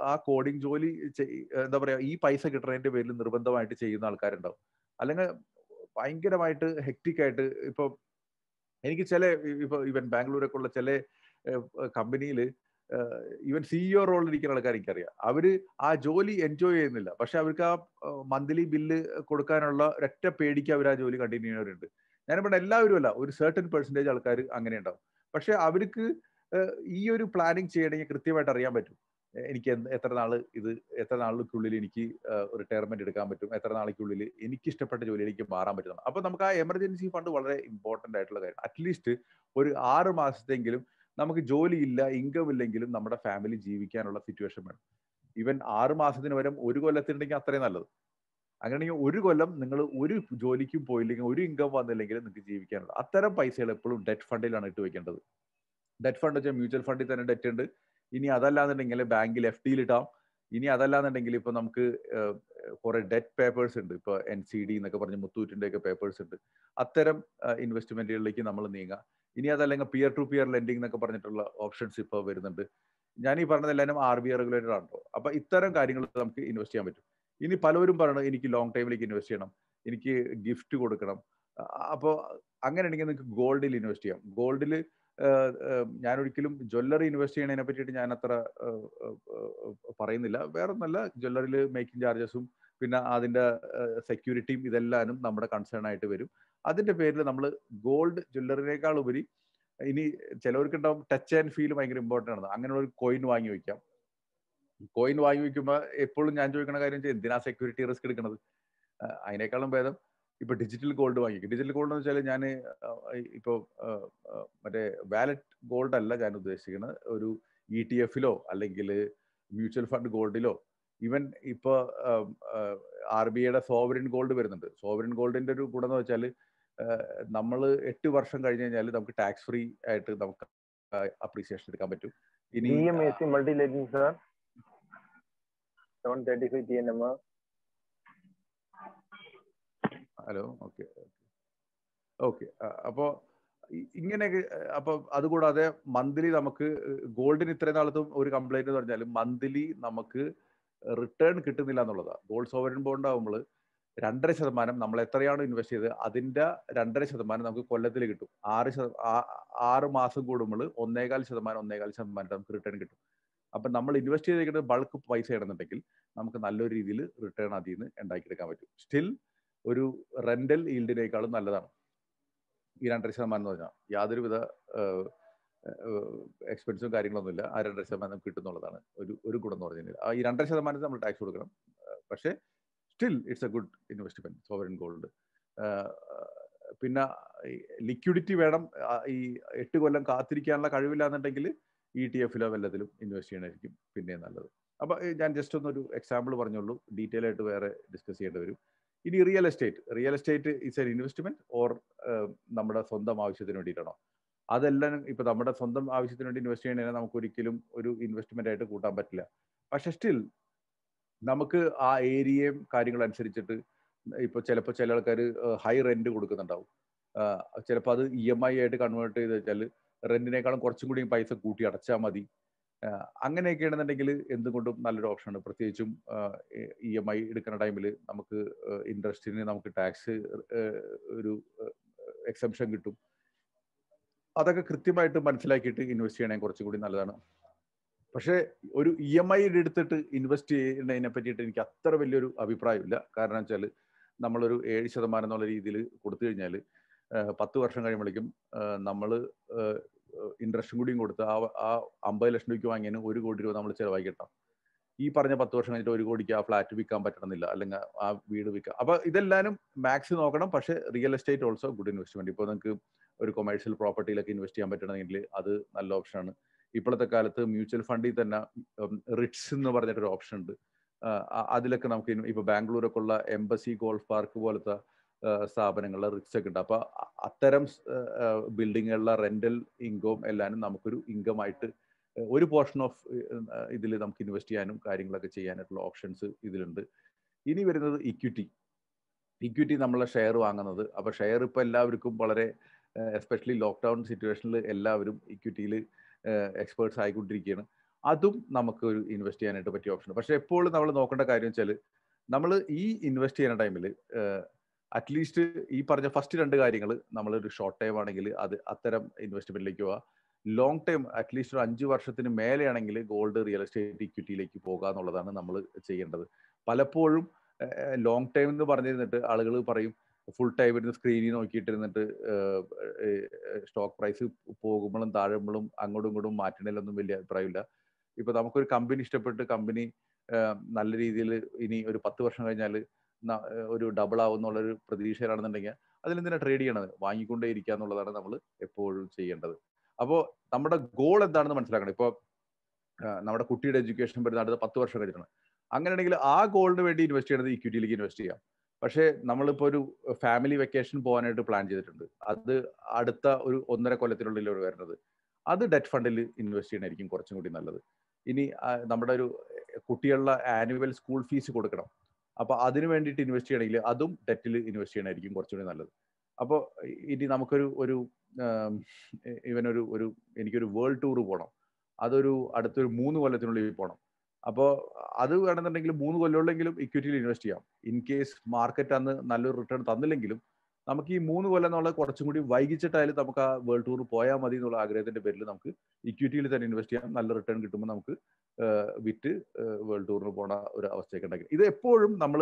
ആ കോഡിംഗ് ജോലി എന്താ പറയാ ഈ പൈസ കിട്ടുന്നതിന്റെ പേരിൽ നിർബന്ധമായിട്ട് ചെയ്യുന്ന ആൾക്കാരുണ്ടാവും അല്ലെങ്കിൽ ഭയങ്കരമായിട്ട് ഹെക്റ്റിക് ആയിട്ട് ഇപ്പൊ എനിക്ക് ചില ഇപ്പൊ ഇവൻ ബാംഗ്ലൂരൊക്കെ ഉള്ള ചില കമ്പനിയിൽ ഇവൻ സിഇഒ e റോളിൽ ഇരിക്കുന്ന ആൾക്കാർ എനിക്കറിയാം അവര് ആ ജോലി എൻജോയ് ചെയ്യുന്നില്ല പക്ഷെ അവർക്ക് ആ മന്ത്ലി ബില്ല് കൊടുക്കാനുള്ള ഒരൊറ്റ പേടിക്ക് അവർ ആ ജോലി കണ്ടിന്യൂ ചെയ്യുന്നവരുണ്ട് ഞാൻ പറഞ്ഞ എല്ലാവരും അല്ല ഒരു സർട്ടൻ പെർസെൻറ്റേജ് ആൾക്കാർ അങ്ങനെ ഉണ്ടാവും പക്ഷെ അവർക്ക് ഈ ഒരു പ്ലാനിങ് ചെയ്യണമെങ്കിൽ കൃത്യമായിട്ട് അറിയാൻ പറ്റും എനിക്ക് എത്ര നാൾ ഇത് എത്ര നാളുകൾക്കുള്ളിൽ എനിക്ക് റിട്ടയർമെന്റ് എടുക്കാൻ പറ്റും എത്ര നാളേക്കുള്ളിൽ എനിക്ക് ഇഷ്ടപ്പെട്ട ജോലിയിലേക്ക് മാറാൻ പറ്റും അപ്പൊ നമുക്ക് ആ എമർജൻസി ഫണ്ട് വളരെ ഇമ്പോർട്ടന്റ് ആയിട്ടുള്ള കാര്യം അറ്റ്ലീസ്റ്റ് ഒരു ആറ് മാസത്തെങ്കിലും നമുക്ക് ജോലിയില്ല ഇൻകം ഇല്ലെങ്കിലും നമ്മുടെ ഫാമിലി ജീവിക്കാനുള്ള സിറ്റുവേഷൻ വേണം ഈവൻ ആറ് മാസത്തിന് വരെ ഒരു കൊല്ലത്തിനുണ്ടെങ്കിൽ അത്രയും നല്ലത് അങ്ങനെയെങ്കിൽ ഒരു കൊല്ലം നിങ്ങൾ ഒരു ജോലിക്കും പോയില്ലെങ്കിൽ ഒരു ഇൻകം വന്നില്ലെങ്കിൽ നിങ്ങൾക്ക് ജീവിക്കാനുള്ള അത്തരം പൈസകൾ എപ്പോഴും ഡെറ്റ് ഫണ്ടിലാണ് ഇട്ട് വെക്കേണ്ടത് ഡെറ്റ് ഫണ്ട് വെച്ചാൽ മ്യൂച്വൽ ഫണ്ടിൽ തന്നെ ഡെറ്റ് ഉണ്ട് ഇനി അതല്ലാന്നുണ്ടെങ്കിൽ ബാങ്കിൽ എഫ് ഡിയിൽ ഇടാം ഇനി അതല്ലാന്നുണ്ടെങ്കിൽ ഇപ്പൊ നമുക്ക് കുറെ ഡെറ്റ് പേപ്പേഴ്സ് ഉണ്ട് ഇപ്പൊ എൻ സി ഡി എന്നൊക്കെ പറഞ്ഞ് മുത്തൂറ്റിന്റെ ഒക്കെ പേപ്പേഴ്സ് ഉണ്ട് അത്തരം ഇൻവെസ്റ്റ്മെന്റുകളിലേക്ക് നമ്മൾ നീങ്ങാം ഇനി അതല്ലെങ്കിൽ പിയർ ടു പിയർ ലെൻഡിങ് എന്നൊക്കെ പറഞ്ഞിട്ടുള്ള ഓപ്ഷൻസ് ഇപ്പൊ വരുന്നുണ്ട് ഞാൻ ഈ പറഞ്ഞതെല്ലാം ആർ ബി ഐ റെഗുലേറ്റഡ് ആണല്ലോ അപ്പൊ ഇത്തരം കാര്യങ്ങൾ നമുക്ക് ഇൻവെസ്റ്റ് ചെയ്യാൻ പറ്റും ഇനി പലവരും പറയണം എനിക്ക് ലോങ് ടൈമിലേക്ക് ഇൻവെസ്റ്റ് ചെയ്യണം എനിക്ക് ഗിഫ്റ്റ് കൊടുക്കണം അപ്പോൾ അങ്ങനെയാണെങ്കിൽ നിങ്ങൾക്ക് ഗോൾഡിൽ ഇൻവെസ്റ്റ് ചെയ്യാം ഗോൾഡിൽ ഞാനൊരിക്കലും ജ്വല്ലറി ഇൻവെസ്റ്റ് ചെയ്യണതിനെ പറ്റിയിട്ട് ഞാൻ അത്ര പറയുന്നില്ല വേറെ ഒന്നല്ല ജ്വല്ലറിയിൽ മേക്കിംഗ് ചാർജസും പിന്നെ അതിൻ്റെ സെക്യൂരിറ്റിയും ഇതെല്ലാനും നമ്മുടെ കൺസേൺ ആയിട്ട് വരും അതിൻ്റെ പേരിൽ നമ്മൾ ഗോൾഡ് ജ്വല്ലറിനേക്കാൾ ഉപരി ഇനി ചിലവർക്ക് ഉണ്ടാവും ടച്ച് ആൻഡ് ഫീൽ ഭയങ്കര ഇമ്പോർട്ടൻ്റ് ആണ് അങ്ങനെയുള്ള ഒരു കോയിൻ വാങ്ങി വയ്ക്കാം കോയിൻ വാങ്ങി വയ്ക്കുമ്പോൾ എപ്പോഴും ഞാൻ ചോദിക്കുന്ന കാര്യം എന്തിനാ സെക്യൂരിറ്റി റിസ്ക് എടുക്കുന്നത് അതിനേക്കാളും ഭേദം ഇപ്പൊ ഡിജിറ്റൽ ഗോൾഡ് വാങ്ങി ഡിജിറ്റൽ ഗോൾഡ് എന്ന് വെച്ചാൽ ഞാൻ ഇപ്പൊ മറ്റേ വാലറ്റ് ഗോൾഡ് അല്ല ഞാൻ ഉദ്ദേശിക്കുന്നത് ഒരു ഇ e ടി എഫിലോ അല്ലെങ്കിൽ മ്യൂച്വൽ ഫണ്ട് ഗോൾഡിലോ ഈവൻ ഇപ്പൊ ആർ ബി ഐയുടെ സോവറിൻ ഗോൾഡ് വരുന്നുണ്ട് സോവറിൻ ഗോൾഡിന്റെ ഒരു ഗുണം എന്ന് വെച്ചാൽ നമ്മൾ എട്ട് വർഷം കഴിഞ്ഞ് കഴിഞ്ഞാൽ നമുക്ക് ടാക്സ് ഫ്രീ ആയിട്ട് നമുക്ക് അപ്രീസിയേഷൻ എടുക്കാൻ പറ്റും ഇനി മൾട്ടി ലേറ്റിംഗ് sir seven thirty five T N M R hello okay okay അപ്പോ ഇങ്ങനെയൊക്കെ അപ്പൊ അതുകൂടാതെ മന്ത്ലി നമുക്ക് ഗോൾഡിന് ഇത്രയും നാളത്തും ഒരു കംപ്ലൈന്റ് എന്ന് പറഞ്ഞാൽ മന്ത്ലി നമുക്ക് റിട്ടേൺ കിട്ടുന്നില്ല എന്നുള്ളതാണ് ഗോൾഡ് സോവരൻ ബോണ്ട് ആകുമ്പോൾ രണ്ടര ശതമാനം നമ്മൾ എത്രയാണ് ഇൻവെസ്റ്റ് ചെയ്തത് അതിന്റെ രണ്ടര ശതമാനം നമുക്ക് കൊല്ലത്തിൽ കിട്ടും ആറ് ആറ് മാസം കൂടുമ്പോൾ ഒന്നേകാൽ ശതമാനം ഒന്നേകാൽ ശതമാനം നമുക്ക് റിട്ടേൺ കിട്ടും അപ്പൊ നമ്മൾ ഇൻവെസ്റ്റ് ചെയ്തിരിക്കുന്നത് ബൾക്ക് പൈസ ഇടുന്നുണ്ടെങ്കിൽ നമുക്ക് നല്ലൊരു രീതിയിൽ റിട്ടേൺ അതിൽ നിന്ന് ഉണ്ടാക്കിയെടുക്കാൻ പറ്റും സ്റ്റിൽ ഒരു റെന്റൽ ഈൽഡിനേക്കാളും നല്ലതാണ് ഈ രണ്ടര ശതമാനം എന്ന് പറഞ്ഞാൽ യാതൊരുവിധ എക്സ്പെൻസും കാര്യങ്ങളൊന്നുമില്ല ആ രണ്ടര ശതമാനം കിട്ടുന്നുള്ളതാണ് ഒരു ഒരു ഗുണം എന്ന് പറഞ്ഞു കഴിഞ്ഞാൽ ഈ രണ്ടര ശതമാനത്തിൽ നമ്മൾ ടാക്സ് കൊടുക്കണം പക്ഷേ still it's a good investment in gold പിന്നെ ലിക്വിഡിറ്റി വേണം ഈ എട്ട് കൊല്ലം കാത്തിരിക്കാനുള്ള കഴിവില്ലാന്നുണ്ടെങ്കിൽ ഇ e ടി എഫിലോ വല്ലതിലും ഇൻവെസ്റ്റ് ചെയ്യണമായിരിക്കും പിന്നെ നല്ലത് അപ്പോൾ ഞാൻ ജസ്റ്റ് ഒന്നൊരു എക്സാമ്പിൾ പറഞ്ഞുള്ളൂ ഡീറ്റെയിൽ ആയിട്ട് വേറെ ഡിസ്കസ് ചെയ്യേണ്ടി വരും ഇനി real estate real estate is an investment or നമ്മുടെ സ്വന്തം ആവശ്യത്തിന് വേണ്ടിയിട്ടാണോ അതെല്ലാം ഇപ്പൊ നമ്മുടെ സ്വന്തം ആവശ്യത്തിന് വേണ്ടി ഇൻവെസ്റ്റ് ചെയ്യണേ നമുക്ക് ഒരിക്കലും ഒരു ഇൻവെസ്റ്റ്മെന്റ് ആയിട്ട് കൂട്ടാൻ പറ്റില്ല പക്ഷെ സ്റ്റിൽ നമുക്ക് ആ ഏരിയയും കാര്യങ്ങളും അനുസരിച്ചിട്ട് ഇപ്പൊ ചിലപ്പോൾ ചില ആൾക്കാർ ഹൈ റെന്റ് കൊടുക്കുന്നുണ്ടാവും ചിലപ്പോൾ അത് ഇ എം ഐ ആയിട്ട് കൺവേർട്ട് ചെയ്ത് വെച്ചാൽ റെന്റിനേക്കാളും കുറച്ചും കൂടി പൈസ കൂട്ടി അടച്ചാൽ മതി അങ്ങനെയൊക്കെ ആണെന്നുണ്ടെങ്കിൽ എന്തുകൊണ്ടും നല്ലൊരു ഓപ്ഷനാണ് പ്രത്യേകിച്ചും ഇ എം ഐ എടുക്കുന്ന ടൈമിൽ നമുക്ക് ഇൻട്രസ്റ്റിന് നമുക്ക് ടാക്സ് ഒരു എക്സംഷൻ കിട്ടും അതൊക്കെ കൃത്യമായിട്ട് മനസ്സിലാക്കിയിട്ട് ഇൻവെസ്റ്റ് ചെയ്യണേ കുറച്ചും കൂടി നല്ലതാണ് പക്ഷേ ഒരു ഇ എം ഐ എടുത്തിട്ട് ഇൻവെസ്റ്റ് ചെയ്യുന്നതിനെ പറ്റിയിട്ട് എനിക്ക് അത്ര വലിയൊരു അഭിപ്രായമില്ല കാരണം വെച്ചാൽ നമ്മളൊരു ഏഴ് ശതമാനം എന്നുള്ള രീതിയിൽ കൊടുത്തു കഴിഞ്ഞാൽ പത്ത് വർഷം കഴിയുമ്പോഴേക്കും നമ്മൾ ഇൻട്രസ്റ്റും കൂടിയും കൊടുത്ത് ആ ആ അമ്പത് ലക്ഷം രൂപയ്ക്ക് വാങ്ങിയതിന് ഒരു കോടി രൂപ നമ്മൾ ചിലവാക്കിയിട്ടാണ് ഈ പറഞ്ഞ പത്ത് വർഷം കഴിഞ്ഞിട്ട് ഒരു കോടിക്ക് ആ ഫ്ലാറ്റ് വിൽക്കാൻ പറ്റണമെന്നില്ല അല്ലെങ്കിൽ ആ വീട് വിൽക്കാം അപ്പൊ ഇതെല്ലാനും മാക്സ് നോക്കണം പക്ഷെ real estate also good investment ഇപ്പൊ നിങ്ങൾക്ക് ഒരു കൊമേഴ്ഷ്യൽ പ്രോപ്പർട്ടിയിലൊക്കെ ഇൻവെസ്റ്റ് ചെയ്യാൻ പറ്റണമെങ്കിൽ അത് നല്ല ഓപ്ഷനാണ് ഇപ്പോഴത്തെ കാലത്ത് മ്യൂച്വൽ ഫണ്ടിൽ തന്നെ റിട്സ് എന്ന് പറഞ്ഞിട്ടൊരു ഓപ്ഷൻ ഉണ്ട് അതിലൊക്കെ നമുക്ക് ഇപ്പൊ ബാംഗ്ലൂരൊക്കെ ഉള്ള എംബസി ഗോൾഫ് പാർക്ക് പോലത്തെ സ്ഥാപനങ്ങളുടെ റിസ്ക് ഒക്കെ ഉണ്ട് അപ്പൊ അത്തരം ബിൽഡിങ്ങുകളിലെ റെന്റൽ ഇൻകം എല്ലാനും നമുക്കൊരു ഇൻകം ആയിട്ട് ഒരു പോർഷൻ ഓഫ് ഇതിൽ നമുക്ക് ഇൻവെസ്റ്റ് ചെയ്യാനും കാര്യങ്ങളൊക്കെ ചെയ്യാനായിട്ടുള്ള ഓപ്ഷൻസ് ഇതിലുണ്ട് ഇനി വരുന്നത് ഇക്വിറ്റി ഇക്വിറ്റി നമ്മളെ ഷെയർ വാങ്ങുന്നത് അപ്പോൾ ഷെയർ ഇപ്പൊ എല്ലാവർക്കും വളരെ എസ്പെഷ്യലി ലോക്ക്ഡൗൺ സിറ്റുവേഷനിൽ എല്ലാവരും ഇക്വിറ്റിയിൽ എക്സ്പേർട്സ് ആയിക്കൊണ്ടിരിക്കുകയാണ് അതും നമുക്ക് ഒരു ഇൻവെസ്റ്റ് ചെയ്യാനായിട്ട് പറ്റിയ ഓപ്ഷൻ പക്ഷെ എപ്പോഴും നമ്മൾ നോക്കേണ്ട കാര്യം വെച്ചാൽ നമ്മൾ ഈ ഇൻവെസ്റ്റ് ചെയ്യുന്ന ടൈമിൽ അറ്റ്ലീസ്റ്റ് ഈ പറഞ്ഞ ഫസ്റ്റ് രണ്ട് കാര്യങ്ങൾ നമ്മളൊരു ഷോർട്ട് ടൈം ആണെങ്കിൽ അത് അത്തരം ഇൻവെസ്റ്റ്മെന്റിലേക്ക് പോവാ ലോങ് ടൈം അറ്റ്ലീസ്റ്റ് ഒരു അഞ്ച് വർഷത്തിന് മേലെയാണെങ്കിൽ ഗോൾഡ് റിയൽ എസ്റ്റേറ്റ് ഇക്വിറ്റിയിലേക്ക് പോകുക എന്നുള്ളതാണ് നമ്മൾ ചെയ്യേണ്ടത് പലപ്പോഴും ലോങ് ടൈം എന്ന് പറഞ്ഞിരുന്നിട്ട് ആളുകൾ പറയും ഫുൾ ടൈം ഇരുന്ന് സ്ക്രീനിൽ നോക്കിയിട്ടിരുന്നിട്ട് സ്റ്റോക്ക് പ്രൈസ് പോകുമ്പോഴും താഴുമ്പോഴും അങ്ങോട്ടും ഇങ്ങോട്ടും മാറ്റണേലൊന്നും വലിയ അഭിപ്രായമില്ല ഇപ്പൊ നമുക്കൊരു കമ്പനി ഇഷ്ടപ്പെട്ട് കമ്പനി നല്ല രീതിയിൽ ഇനി ഒരു പത്ത് വർഷം കഴിഞ്ഞാൽ ഒരു ഡബിൾ ഒരു പ്രതീക്ഷയിലാണെന്നുണ്ടെങ്കിൽ അതിലെന്തിനാണ് ട്രേഡ് ചെയ്യണത് വാങ്ങിക്കൊണ്ടേ ഇരിക്കുക എന്നുള്ളതാണ് നമ്മൾ എപ്പോഴും ചെയ്യേണ്ടത് അപ്പോൾ നമ്മുടെ ഗോൾ എന്താണെന്ന് മനസ്സിലാക്കണം ഇപ്പോൾ നമ്മുടെ കുട്ടിയുടെ എഡ്യൂക്കേഷൻ വരുന്ന അടുത്ത പത്ത് വർഷം കഴിഞ്ഞാണ് അങ്ങനെയാണെങ്കിൽ ആ ഗോളിന് വേണ്ടി ഇൻവെസ്റ്റ് ചെയ്യണത് ഇക്വിറ്റിയിലേക്ക് ഇൻവെസ്റ്റ് ചെയ്യാം പക്ഷേ നമ്മളിപ്പോൾ ഒരു ഫാമിലി വെക്കേഷൻ പോകാനായിട്ട് പ്ലാൻ ചെയ്തിട്ടുണ്ട് അത് അടുത്ത ഒരു ഒന്നര കൊല്ലത്തിനുള്ളിൽ വരുന്നത് അത് ഡെറ്റ് ഫണ്ടിൽ ഇൻവെസ്റ്റ് ചെയ്യണമായിരിക്കും കുറച്ചും കൂടി നല്ലത് ഇനി നമ്മുടെ ഒരു കുട്ടികളുടെ ആനുവൽ സ്കൂൾ ഫീസ് കൊടുക്കണം അപ്പൊ അതിന് വേണ്ടിയിട്ട് ഇൻവെസ്റ്റ് ചെയ്യണമെങ്കിൽ അതും ഡെറ്റിൽ ഇൻവെസ്റ്റ് ചെയ്യണമായിരിക്കും കുറച്ചുകൂടി നല്ലത് അപ്പോൾ ഇനി നമുക്കൊരു ഒരു ഇവനൊരു ഒരു എനിക്കൊരു വേൾഡ് ടൂർ പോകണം അതൊരു അടുത്തൊരു മൂന്ന് കൊല്ലത്തിനുള്ളിൽ പോകണം അപ്പോൾ അത് വേണമെന്നുണ്ടെങ്കിൽ മൂന്ന് കൊല്ലമുള്ളെങ്കിലും ഇക്വിറ്റിയിൽ ഇൻവെസ്റ്റ് ചെയ്യാം ഇൻ കേസ് മാർക്കറ്റ് അന്ന് നല്ലൊരു റിട്ടേൺ തന്നില്ലെങ്കിലും നമുക്ക് ഈ മൂന്ന് കൊല്ലം എന്നുള്ളത് കുറച്ചും കൂടി വൈകിച്ചിട്ടായാലും നമുക്ക് ആ വേൾഡ് ടൂർ പോയാൽ മതി എന്നുള്ള ആഗ്രഹത്തിന്റെ പേരിൽ നമുക്ക് ഇക്വിറ്റിയിൽ തന്നെ ഇൻവെസ്റ്റ് ചെയ്യാം നല്ല റിട്ടേൺ കിട്ടുമ്പോൾ നമുക്ക് വിറ്റ് വേൾഡ് ടൂറിന് പോണ ഒരു അവസ്ഥയൊക്കെ ഉണ്ടാക്കി ഇത് എപ്പോഴും നമ്മൾ